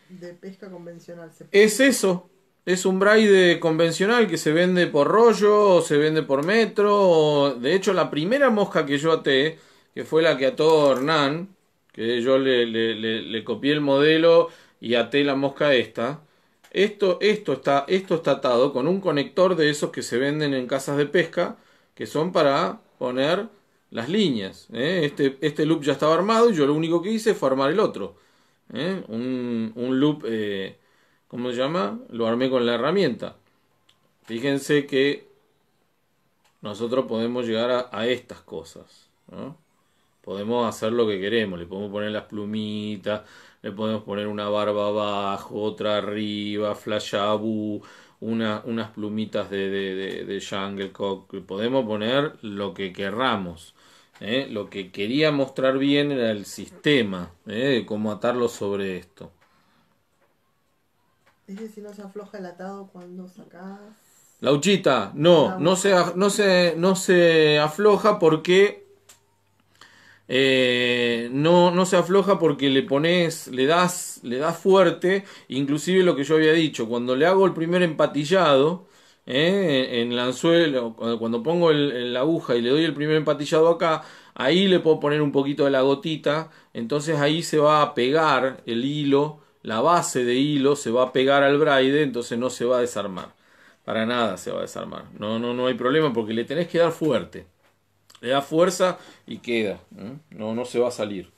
De pesca convencional. es eso. Es un braide convencional que se vende por rollo, o se vende por metro. O, de hecho, la primera mosca que yo até, que fue la que ató Hernán, que yo le, le, le copié el modelo y até la mosca esta. Esto, esto, está, esto está atado con un conector de esos que se venden en casas de pesca, que son para poner las líneas. ¿eh? Este, este loop ya estaba armado y yo lo único que hice fue armar el otro. ¿eh? Un, un, loop, eh, ¿cómo se llama? Lo armé con la herramienta. Fíjense que nosotros podemos llegar a, estas cosas. Podemos hacer lo que queremos, le podemos poner las plumitas, le podemos poner una barba abajo, otra arriba, flashabu, una, unas plumitas de, de, de, de Podemos poner lo que querramos. ¿eh? Lo que quería mostrar bien era el sistema, ¿eh? de cómo atarlo sobre esto. Dice si no se afloja el atado cuando sacas. no, ah, no se, no se, no se afloja porque eh, no, no se afloja porque le pones, le das, le das fuerte. Inclusive lo que yo había dicho, cuando le hago el primer empatillado, ¿Eh? en el anzuelo, cuando pongo la aguja y le doy el primer empatillado acá, ahí le puedo poner un poquito de la gotita, entonces ahí se va a pegar el hilo, la base de hilo se va a pegar al braide, entonces no se va a desarmar. Para nada se va a desarmar. No, no, no hay problema porque le tenés que dar fuerte. Le da fuerza y queda. ¿eh? No, no se va a salir.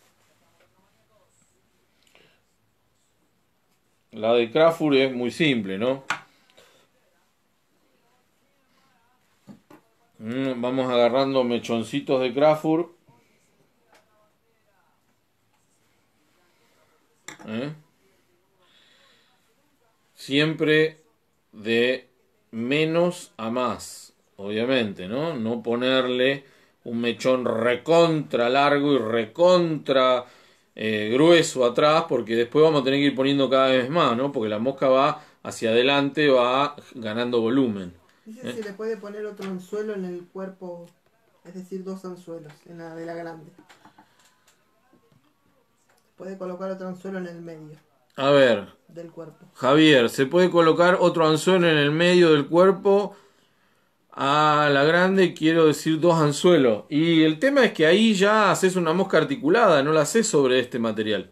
La de Crafur es muy simple, ¿no? Mm, vamos agarrando mechoncitos de Crafur. ¿Eh? Siempre de menos a más, obviamente, ¿no? No ponerle un mechón recontra largo y recontra eh, grueso atrás, porque después vamos a tener que ir poniendo cada vez más, Porque la mosca va hacia adelante, va ganando volumen. Dice eh. si le puede poner otro anzuelo en el cuerpo, es decir, dos anzuelos en la de la grande. Puede colocar otro anzuelo en el medio. A ver. Del cuerpo. Javier, ¿se puede colocar otro anzuelo en el medio del cuerpo? A la grande quiero decir dos anzuelos. Y el tema es que ahí ya haces una mosca articulada, no la haces sobre este material.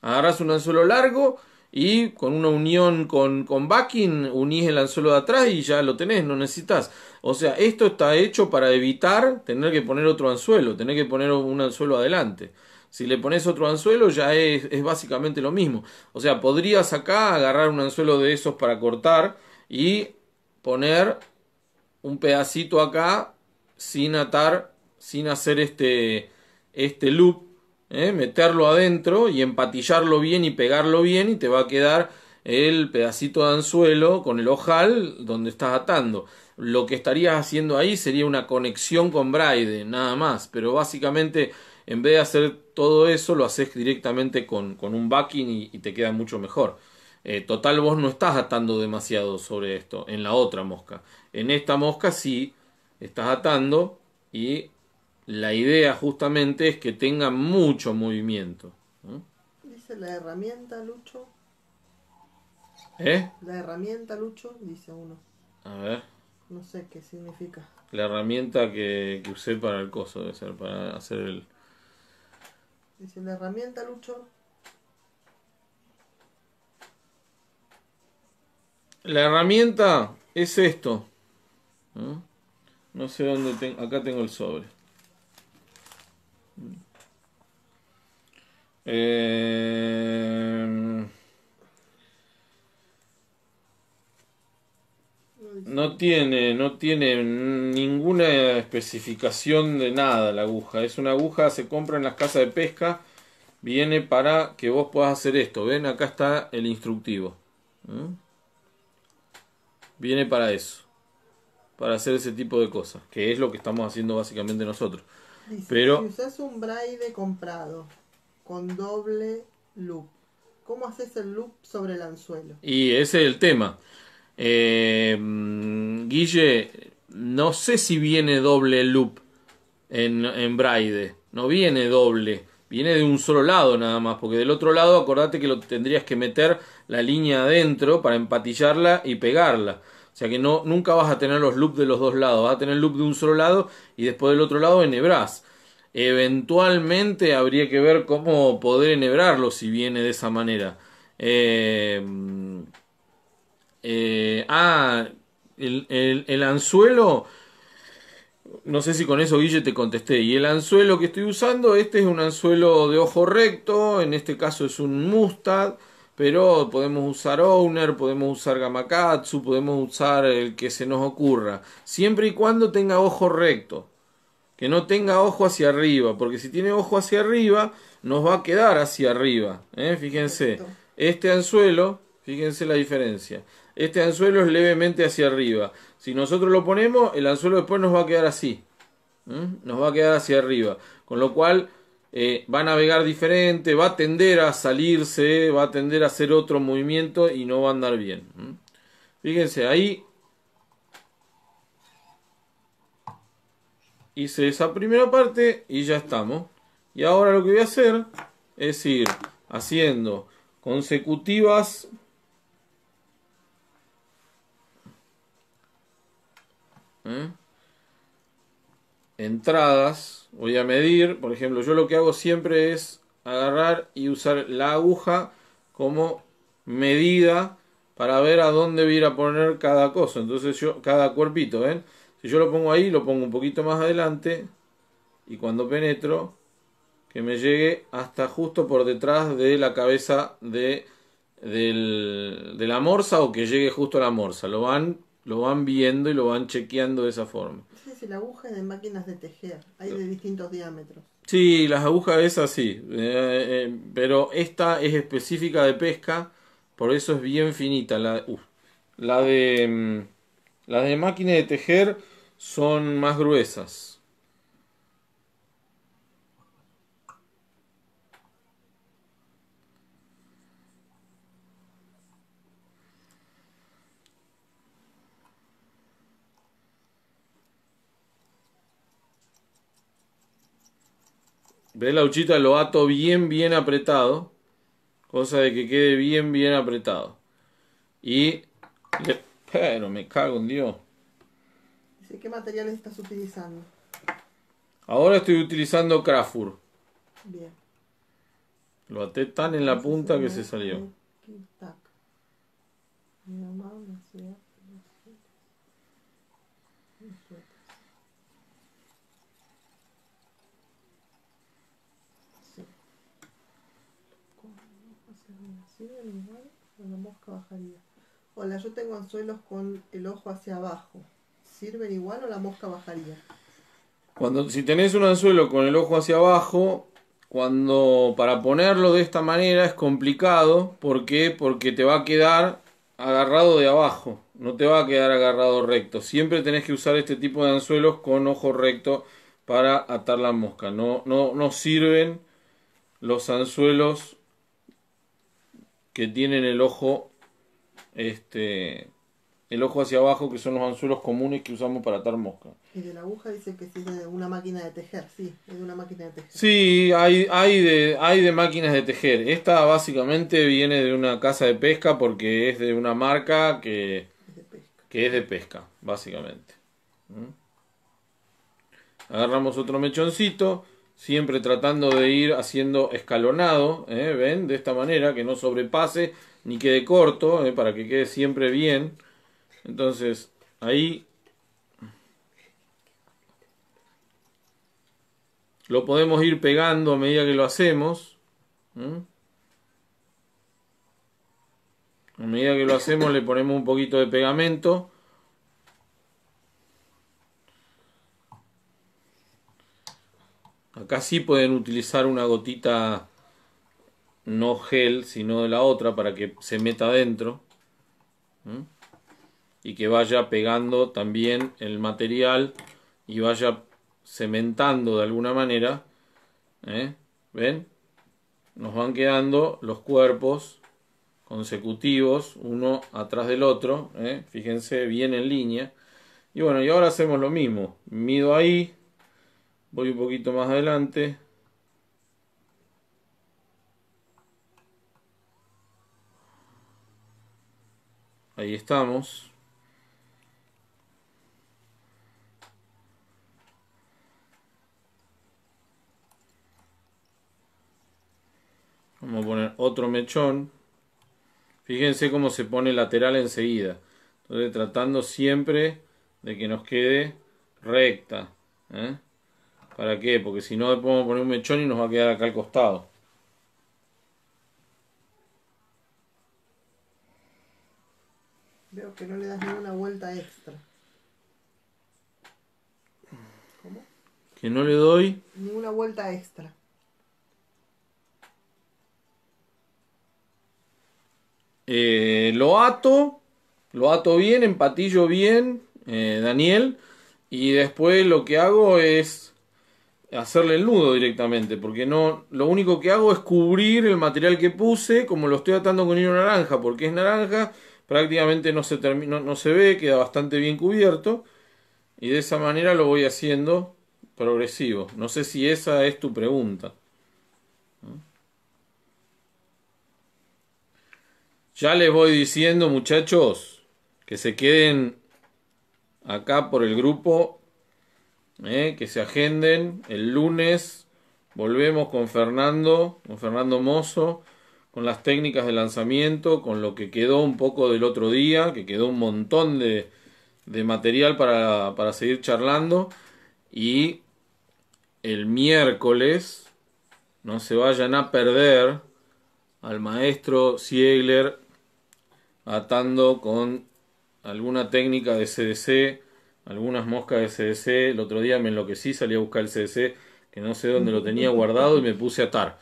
Agarras un anzuelo largo y con una unión con, con backing unís el anzuelo de atrás y ya lo tenés, no necesitas. O sea, esto está hecho para evitar tener que poner otro anzuelo, tener que poner un anzuelo adelante. Si le pones otro anzuelo ya es, es básicamente lo mismo. O sea, podrías acá agarrar un anzuelo de esos para cortar y poner un pedacito acá sin atar, sin hacer este, este loop ¿eh? meterlo adentro y empatillarlo bien y pegarlo bien y te va a quedar el pedacito de anzuelo con el ojal donde estás atando. Lo que estarías haciendo ahí sería una conexión con Braide, nada más, pero básicamente en vez de hacer todo eso lo haces directamente con, con un backing y, te queda mucho mejor. Eh, total, vos no estás atando demasiado sobre esto en la otra mosca. En esta mosca sí estás atando y la idea justamente es que tenga mucho movimiento. Dice la herramienta, Lucho. ¿Eh? La herramienta, Lucho, dice uno. A ver. No sé qué significa. La herramienta que, que usé para el coso, debe ser, para hacer el... Dice la herramienta, Lucho. La herramienta es esto. No, no sé dónde tengo. Acá tengo el sobre. Em, no tiene, no tiene ninguna especificación de nada la aguja. Es una aguja, se compra en las casas de pesca. Viene para que vos puedas hacer esto. Ven, acá está el instructivo. Viene para eso. Para hacer ese tipo de cosas. Que es lo que estamos haciendo básicamente nosotros. Pero, si usas un braille comprado con doble loop. ¿Cómo haces el loop sobre el anzuelo? Y ese es el tema. Eh, Guille, no sé si viene doble loop en, en Braide. No viene doble. Viene de un solo lado nada más, porque del otro lado acordate que lo tendrías que meter la línea adentro para empatillarla y pegarla. O sea que no, nunca vas a tener los loops de los dos lados, vas a tener loop de un solo lado y después del otro lado enhebrás eventualmente habría que ver cómo poder enhebrarlo si viene de esa manera. Eh, eh, ah, el, el, anzuelo, no sé si con eso Guille te contesté, y el anzuelo que estoy usando, este es un anzuelo de ojo recto, en este caso es un Mustad, pero podemos usar Owner, podemos usar Gamakatsu, podemos usar el que se nos ocurra, siempre y cuando tenga ojo recto que no tenga ojo hacia arriba, porque si tiene ojo hacia arriba, nos va a quedar hacia arriba. ¿eh? Fíjense, este anzuelo, fíjense la diferencia. Este anzuelo es levemente hacia arriba. Si nosotros lo ponemos, el anzuelo después nos va a quedar así. ¿eh? Nos va a quedar hacia arriba. Con lo cual eh, va a navegar diferente, va a tender a salirse, va a tender a hacer otro movimiento y no va a andar bien. ¿eh? Fíjense, ahí hice esa primera parte y ya estamos. Y ahora lo que voy a hacer es ir haciendo consecutivas ¿eh? entradas. Voy a medir, por ejemplo, yo lo que hago siempre es agarrar y usar la aguja como medida para ver a dónde voy a ir a poner cada cosa. Entonces yo, cada cuerpito, si yo lo pongo ahí, lo pongo un poquito más adelante y cuando penetro, que me llegue hasta justo por detrás de la cabeza de, la morsa o que llegue justo a la morsa. Lo van, lo van viendo y lo van chequeando de esa forma. Esa es la aguja de máquinas de tejer, hay de distintos diámetros. Sí, las agujas es así. Eh, eh, pero esta es específica de pesca, por eso es bien finita. La, uh, la de mm, la de máquina de tejer son más gruesas. Ve la huchita, lo ato bien, bien apretado. Cosa de que quede bien, bien apretado. Y... Pero me cago en Dios. ¿Qué materiales estás utilizando? Ahora estoy utilizando Crafur. Bien. Lo até tan en la punta que se salió. Hola, yo tengo anzuelos con el ojo hacia abajo. ¿Sirven igual o la mosca bajaría? Cuando, si tenés un anzuelo con el ojo hacia abajo, cuando para ponerlo de esta manera es complicado, ¿por qué? Porque te va a quedar agarrado de abajo, no te va a quedar agarrado recto. Siempre tenés que usar este tipo de anzuelos con ojo recto para atar la mosca. No, no, no sirven los anzuelos que tienen el ojo este el ojo hacia abajo, que son los anzuelos comunes que usamos para atar mosca. Y de la aguja dicen que es de una máquina de tejer, sí, es de una máquina de tejer. Sí, hay, hay, de, hay de máquinas de tejer. Esta básicamente viene de una casa de pesca porque es de una marca que, es de pesca, básicamente. ¿Mm? Agarramos otro mechoncito, siempre tratando de ir haciendo escalonado, ¿eh? ¿ven? De esta manera, que no sobrepase ni quede corto, ¿eh? para que quede siempre bien. Entonces, ahí lo podemos ir pegando a medida que lo hacemos. A medida que lo hacemos le ponemos un poquito de pegamento. Acá sí pueden utilizar una gotita no gel, sino de la otra para que se meta adentro y que vaya pegando también el material y vaya cementando de alguna manera. ¿eh? ¿Ven? Nos van quedando los cuerpos consecutivos, uno atrás del otro. ¿eh? Fíjense bien en línea. Y bueno, y ahora hacemos lo mismo. Mido ahí, voy un poquito más adelante. Ahí estamos. Vamos a poner otro mechón. Fíjense cómo se pone lateral enseguida. Entonces tratando siempre de que nos quede recta. ¿eh? ¿Para qué? Porque si no podemos poner un mechón y nos va a quedar acá al costado. Veo que no le das ninguna vuelta extra. ¿Cómo? Que no le doy. Ninguna vuelta extra. Eh, lo ato, lo ato bien, empatillo bien, eh, Daniel. Y después lo que hago es hacerle el nudo directamente, porque no, lo único que hago es cubrir el material que puse, como lo estoy atando con hilo naranja, porque es naranja, prácticamente no se, no se ve, queda bastante bien cubierto. Y de esa manera lo voy haciendo progresivo. No sé si esa es tu pregunta. Ya les voy diciendo, muchachos, que se queden acá por el grupo, eh, que se agenden. El lunes volvemos con Fernando, con Fernando Mozo, con las técnicas de lanzamiento, con lo que quedó un poco del otro día, que quedó un montón de, material para, para seguir charlando. Y el miércoles, no se vayan a perder al maestro Siegler atando con alguna técnica de CDC, algunas moscas de CDC. El otro día me enloquecí, salí a buscar el CDC, que no sé dónde lo tenía guardado, y me puse a atar.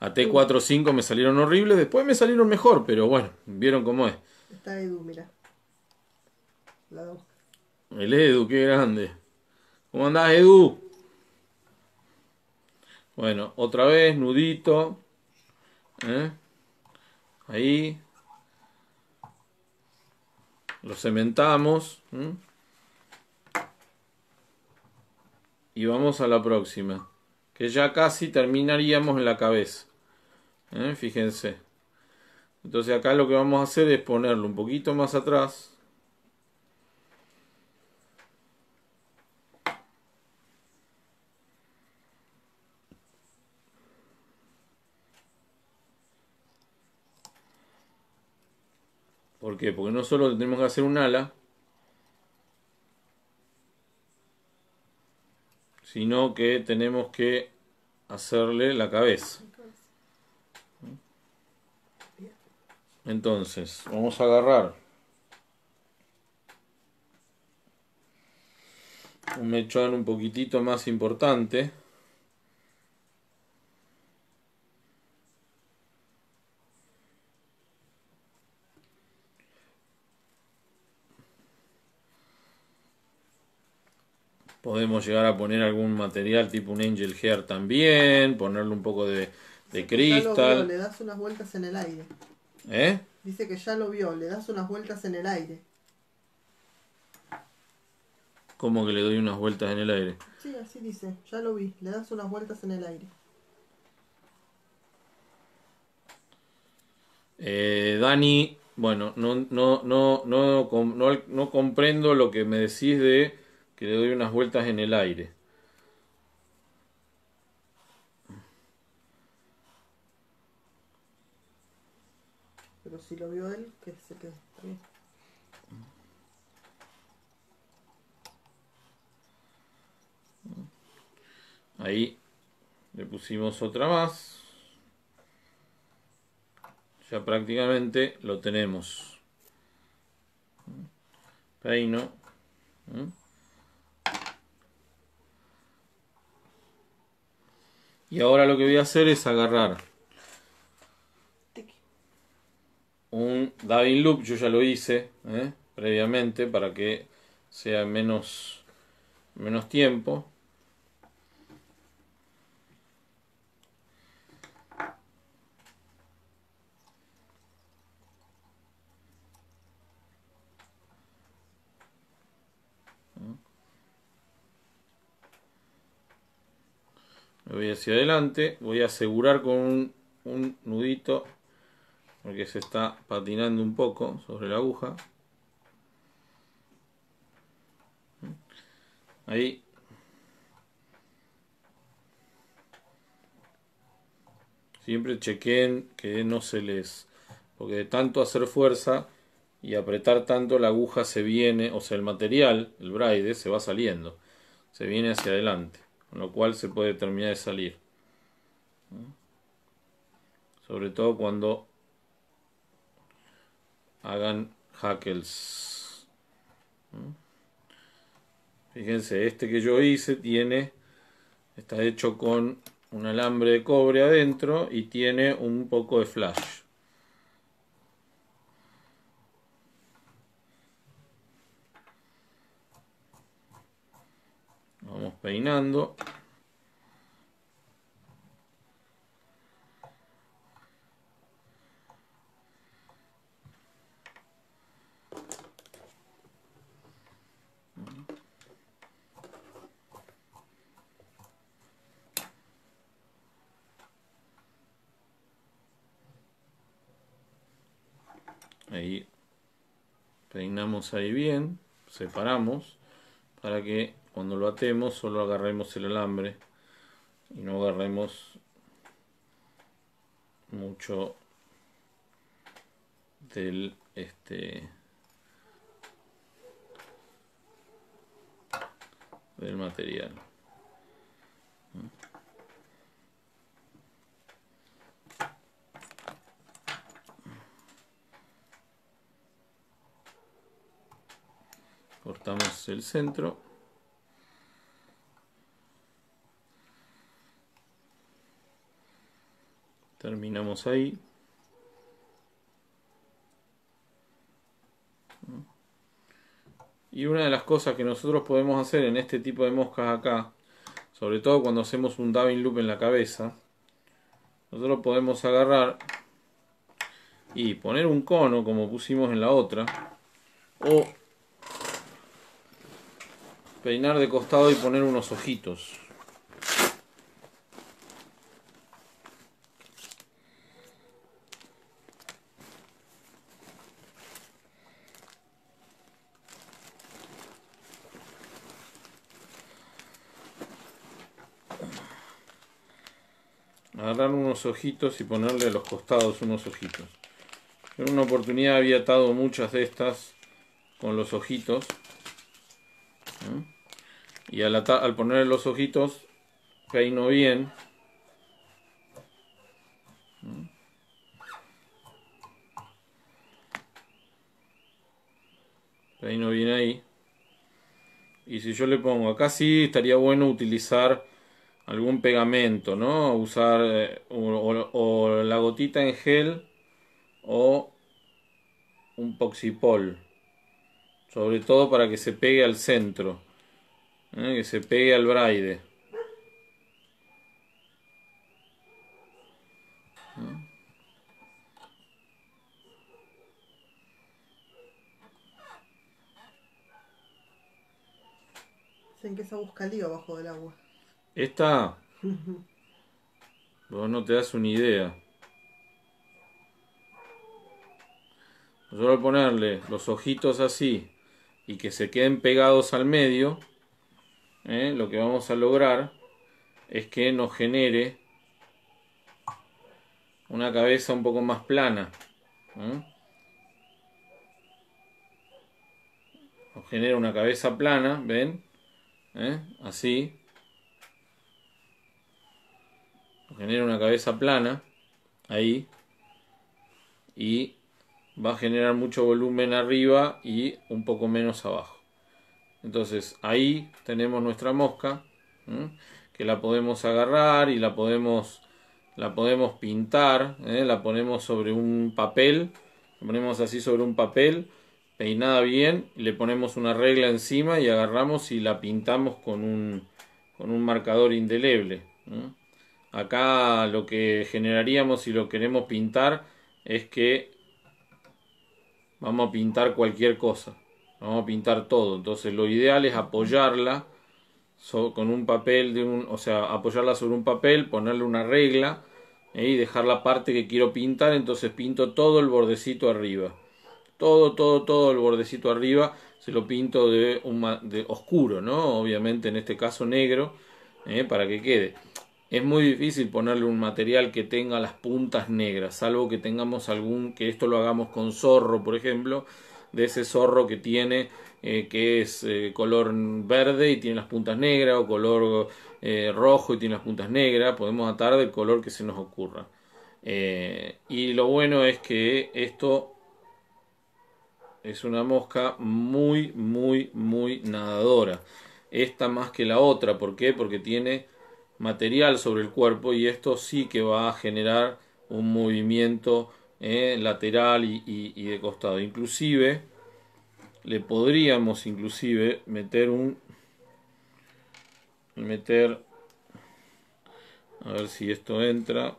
Até 4 o 5 me salieron horribles, después me salieron mejor, pero bueno, vieron cómo es. Está Edu, El Edu, qué grande. ¿Cómo andás, Edu? Bueno, otra vez, nudito. ¿Eh? Ahí, lo cementamos y vamos a la próxima que ya casi terminaríamos en la cabeza ¿eh? fíjense entonces acá lo que vamos a hacer es ponerlo un poquito más atrás ¿Por qué? Porque no solo tenemos que hacer un ala, sino que tenemos que hacerle la cabeza. Entonces, vamos a agarrar un mechón un poquitito más importante. Podemos llegar a poner algún material tipo un angel hair también, ponerle un poco de, de cristal. Le das unas vueltas en el aire. ¿Eh? Dice que ya lo vio, le das unas vueltas en el aire. ¿Cómo que le doy unas vueltas en el aire? Sí, así dice, ya lo vi, le das unas vueltas en el aire. Eh, Dani, bueno, no, no comprendo lo que me decís de que le doy unas vueltas en el aire. Pero si lo vio él, que se quede Ahí le pusimos otra más. Ya prácticamente lo tenemos. Peino. Y ahora lo que voy a hacer es agarrar un diving Loop, yo ya lo hice eh, previamente para que sea menos tiempo. voy hacia adelante, voy a asegurar con un, un nudito porque se está patinando un poco sobre la aguja. Ahí. Siempre chequen que no se les... Porque de tanto hacer fuerza y apretar tanto la aguja se viene, o sea, el material, el braide, se va saliendo. Se viene hacia adelante con lo cual se puede terminar de salir. Sobre todo cuando hagan hackles. Fíjense, este que yo hice tiene, está hecho con un alambre de cobre adentro y tiene un poco de flash. vamos peinando. ahí peinamos ahí bien separamos para que cuando lo atemos solo agarremos el alambre y no agarremos mucho del este del material cortamos el centro terminamos ahí. Y una de las cosas que nosotros podemos hacer en este tipo de moscas acá, sobre todo cuando hacemos un dubbing loop en la cabeza, nosotros podemos agarrar y poner un cono como pusimos en la otra, o peinar de costado y poner unos ojitos. agarrar unos ojitos y ponerle a los costados unos ojitos. En una oportunidad había atado muchas de estas con los ojitos. Y al, ponerle los ojitos, no bien. ¿no? bien ahí. Y si yo le pongo acá sí, estaría bueno utilizar algún pegamento, ¿no? Usar eh, o, la gotita en gel o un poxipol. Sobre todo para que se pegue al centro, ¿eh? que se pegue al braide. Dicen que se busca lío abajo del agua. Esta. Vos no te das una idea. Yo al ponerle los ojitos así y que se queden pegados al medio, ¿eh? lo que vamos a lograr es que nos genere una cabeza un poco más plana. ¿eh? Nos genera una cabeza plana, ¿ven? ¿Eh? Así. genera una cabeza plana ahí y va a generar mucho volumen arriba y un poco menos abajo. Entonces ahí tenemos nuestra mosca que la podemos agarrar y la podemos la podemos pintar, ¿eh? la ponemos sobre un papel, la ponemos así sobre un papel, peinada bien, le ponemos una regla encima y agarramos y la pintamos con un con un marcador indeleble. Acá lo que generaríamos si lo queremos pintar es que vamos a pintar cualquier cosa. Vamos a pintar todo. Entonces lo ideal es apoyarla con un papel, de un, o sea, apoyarla sobre un papel, ponerle una regla ¿eh? y dejar la parte que quiero pintar. Entonces pinto todo el bordecito arriba. Todo, todo, todo el bordecito arriba se lo pinto de, un, oscuro, ¿no? Obviamente en este caso negro, ¿eh? para que quede. Es muy difícil ponerle un material que tenga las puntas negras, salvo que tengamos algún, que esto lo hagamos con zorro, por ejemplo, de ese zorro que tiene, eh, que es eh, color verde y tiene las puntas negras, o color eh, rojo y tiene las puntas negras, podemos atar del color que se nos ocurra. y lo bueno es que esto es una mosca muy, muy, muy nadadora. Esta más que la otra, ¿por qué? Porque tiene material sobre el cuerpo y esto sí que va a generar un movimiento eh, lateral y, y de costado. Inclusive le podríamos inclusive meter un meter a ver si esto entra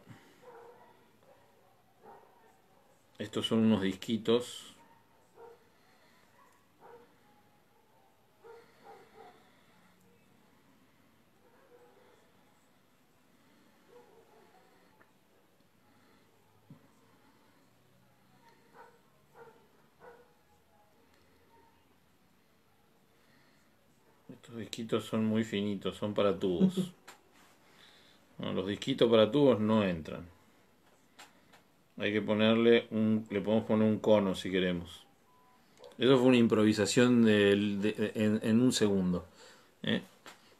estos son unos disquitos Los disquitos son muy finitos, son para tubos. [LAUGHS] los disquitos para tubos no entran. Hay que ponerle un. Le podemos poner un cono si queremos. Eso fue una improvisación en, un segundo. Eh.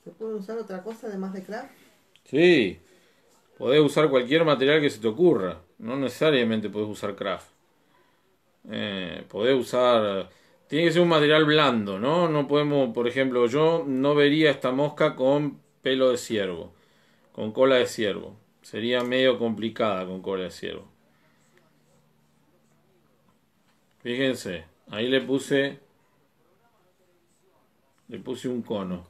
¿Se puede usar otra cosa además de craft? Sí. Podés usar cualquier material que se te ocurra. No necesariamente podés usar craft. Eh, podés usar tiene que ser un material blando, ¿no? No podemos, por ejemplo, yo no vería esta mosca con pelo de ciervo, con cola de ciervo. Sería medio complicada con cola de ciervo. Fíjense, ahí le puse le puse un cono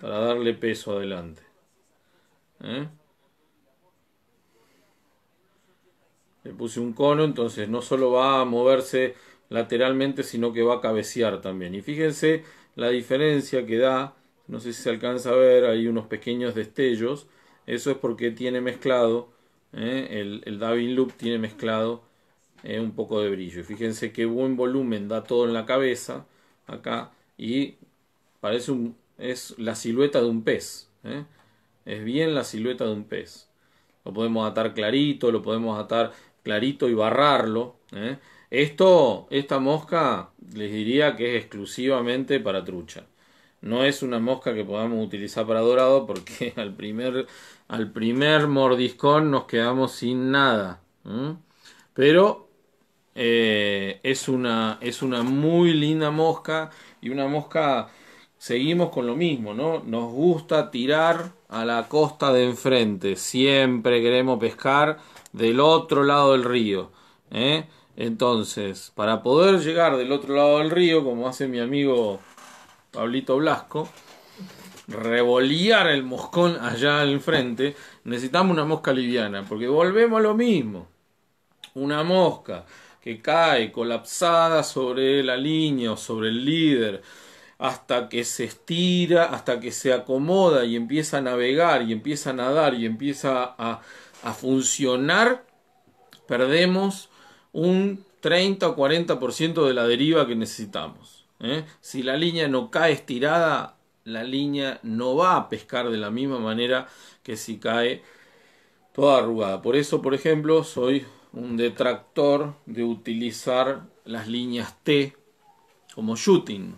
para darle peso adelante. ¿Eh? le puse un cono, entonces no solo va a moverse lateralmente, sino que va a cabecear también. Y fíjense la diferencia que da, no sé si se alcanza a ver, hay unos pequeños destellos, eso es porque tiene mezclado, ¿eh? el, el Davin Loop tiene mezclado eh, un poco de brillo. Y fíjense qué buen volumen da todo en la cabeza, acá, y parece un, es la silueta de un pez, ¿eh? es bien la silueta de un pez. Lo podemos atar clarito, lo podemos atar clarito y barrarlo. ¿eh? Esto, esta mosca, les diría que es exclusivamente para trucha. No es una mosca que podamos utilizar para dorado porque [LAUGHS] al primer, al primer mordiscón nos quedamos sin nada. Pero eh, es, una, es una muy linda mosca y una mosca, seguimos con lo mismo, ¿no? Nos gusta tirar a la costa de enfrente. Siempre queremos pescar del otro lado del río. ¿eh? Entonces, para poder llegar del otro lado del río, como hace mi amigo Pablito Blasco, revolear el moscón allá al frente, necesitamos una mosca liviana, porque volvemos a lo mismo. Una mosca que cae colapsada sobre la línea o sobre el líder, hasta que se estira, hasta que se acomoda y empieza a navegar y empieza a nadar y empieza a, a funcionar, perdemos un 30 o 40% de la deriva que necesitamos. ¿eh? Si la línea no cae estirada, la línea no va a pescar de la misma manera que si cae toda arrugada. Por eso, por ejemplo, soy un detractor de utilizar las líneas T como shooting.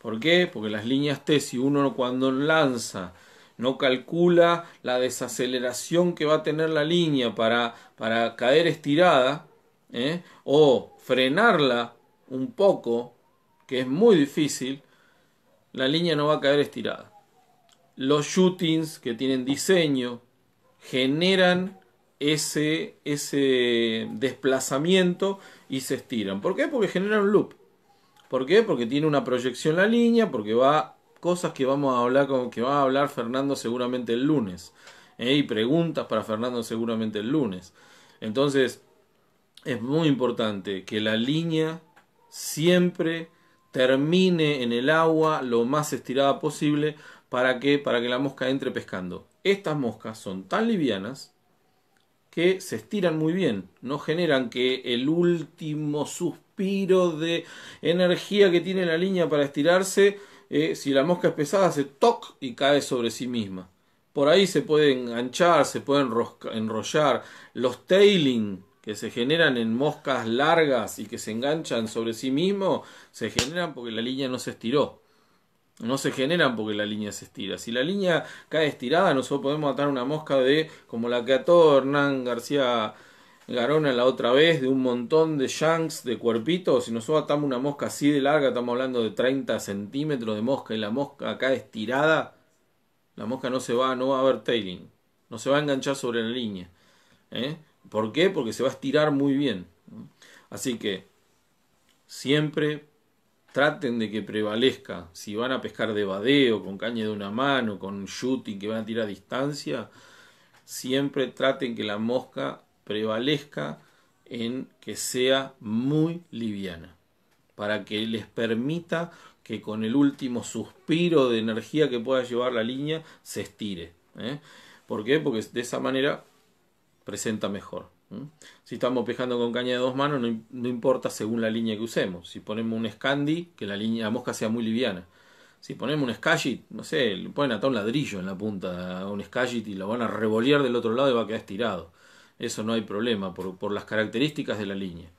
¿Por qué? Porque las líneas T, si uno cuando lanza no calcula la desaceleración que va a tener la línea para, para caer estirada ¿eh? o frenarla un poco, que es muy difícil, la línea no va a caer estirada. Los shootings que tienen diseño generan ese, ese desplazamiento y se estiran. ¿Por qué? Porque generan un loop. ¿Por qué? Porque tiene una proyección la línea, porque va cosas que vamos a hablar, con, que va a hablar Fernando seguramente el lunes. ¿eh? Y preguntas para Fernando seguramente el lunes. Entonces, es muy importante que la línea siempre termine en el agua lo más estirada posible para que, para que la mosca entre pescando. Estas moscas son tan livianas que se estiran muy bien, no generan que el último suspiro de energía que tiene la línea para estirarse eh, si la mosca es pesada se toc y cae sobre sí misma. Por ahí se puede enganchar, se puede enrollar. Los tailing que se generan en moscas largas y que se enganchan sobre sí mismo, se generan porque la línea no se estiró. No se generan porque la línea se estira. Si la línea cae estirada, nosotros podemos atar una mosca de como la que ató Hernán García Garona la otra vez de un montón de shanks de cuerpitos. Si nosotros atamos una mosca así de larga, estamos hablando de 30 centímetros de mosca y la mosca acá estirada, la mosca no se va, no va a haber tailing, no se va a enganchar sobre la línea. ¿eh? ¿Por qué? Porque se va a estirar muy bien. Así que siempre traten de que prevalezca. Si van a pescar de badeo, con caña de una mano, con shooting que van a tirar a distancia, siempre traten que la mosca prevalezca en que sea muy liviana, para que les permita que con el último suspiro de energía que pueda llevar la línea se estire. ¿eh? ¿Por qué? Porque de esa manera presenta mejor. Si estamos pejando con caña de dos manos, no, importa según la línea que usemos. Si ponemos un Scandi, que la, línea, mosca sea muy liviana. Si ponemos un Skagit no sé, le ponen atar un ladrillo en la punta a un Skagit y lo van a revolear del otro lado y va a quedar estirado eso no hay problema, por, las características de la línea.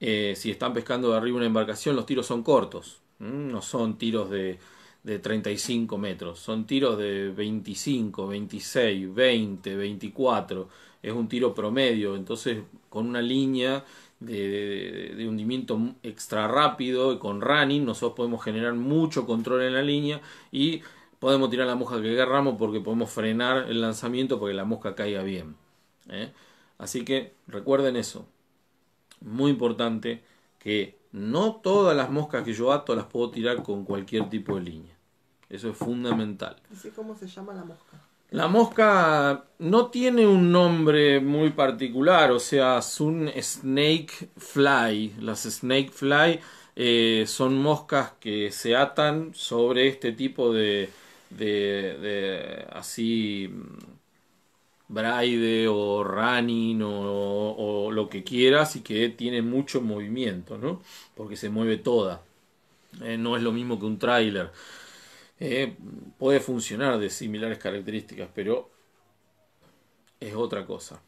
Eh, si están pescando de arriba una embarcación, los tiros son cortos, no son tiros de, de 35 metros, son tiros de 25, 26, 20, 24, es un tiro promedio, entonces con una línea de, hundimiento extra rápido y con running, nosotros podemos generar mucho control en la línea y podemos tirar la mosca que agarramos porque podemos frenar el lanzamiento porque la mosca caiga bien. ¿eh? Así que recuerden eso. Muy importante que no todas las moscas que yo ato las puedo tirar con cualquier tipo de línea. Eso es fundamental. ¿Y cómo se llama la mosca? La mosca no tiene un nombre muy particular, o sea, es un snake fly. Las snake fly eh, son moscas que se atan sobre este tipo de, de, de así braide o running o, o, lo que quieras y que tiene mucho movimiento, ¿no? Porque se mueve toda. Eh, no es lo mismo que un trailer, eh, puede funcionar de similares características, pero es otra cosa.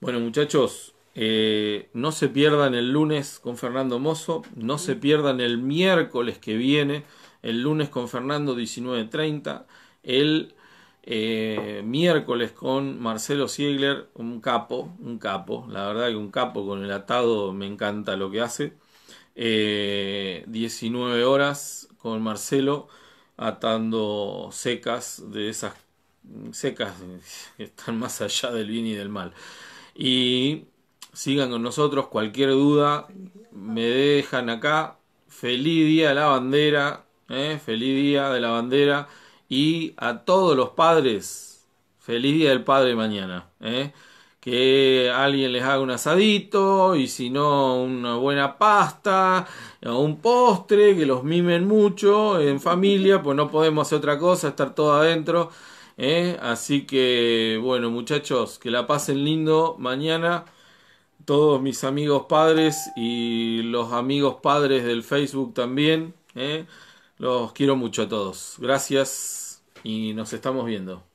Bueno, muchachos, eh, no se pierdan el lunes con Fernando Mozo, no se pierdan el miércoles que viene, el lunes con Fernando 19.30, el eh, miércoles con Marcelo Siegler, un capo, un capo, la verdad que un capo con el atado, me encanta lo que hace. 19 eh, horas con Marcelo atando secas de esas secas [LAUGHS] que están más allá del bien y del mal. Y sigan con nosotros, cualquier duda me dejan acá. Feliz día de la bandera, eh, feliz día de la bandera. Y a todos los padres, feliz día del padre mañana. ¿eh? Que alguien les haga un asadito y si no una buena pasta un postre, que los mimen mucho en familia, pues no podemos hacer otra cosa, estar todo adentro. ¿eh? Así que bueno muchachos, que la pasen lindo mañana todos mis amigos padres y los amigos padres del Facebook también. ¿eh? Los quiero mucho a todos. Gracias y nos estamos viendo.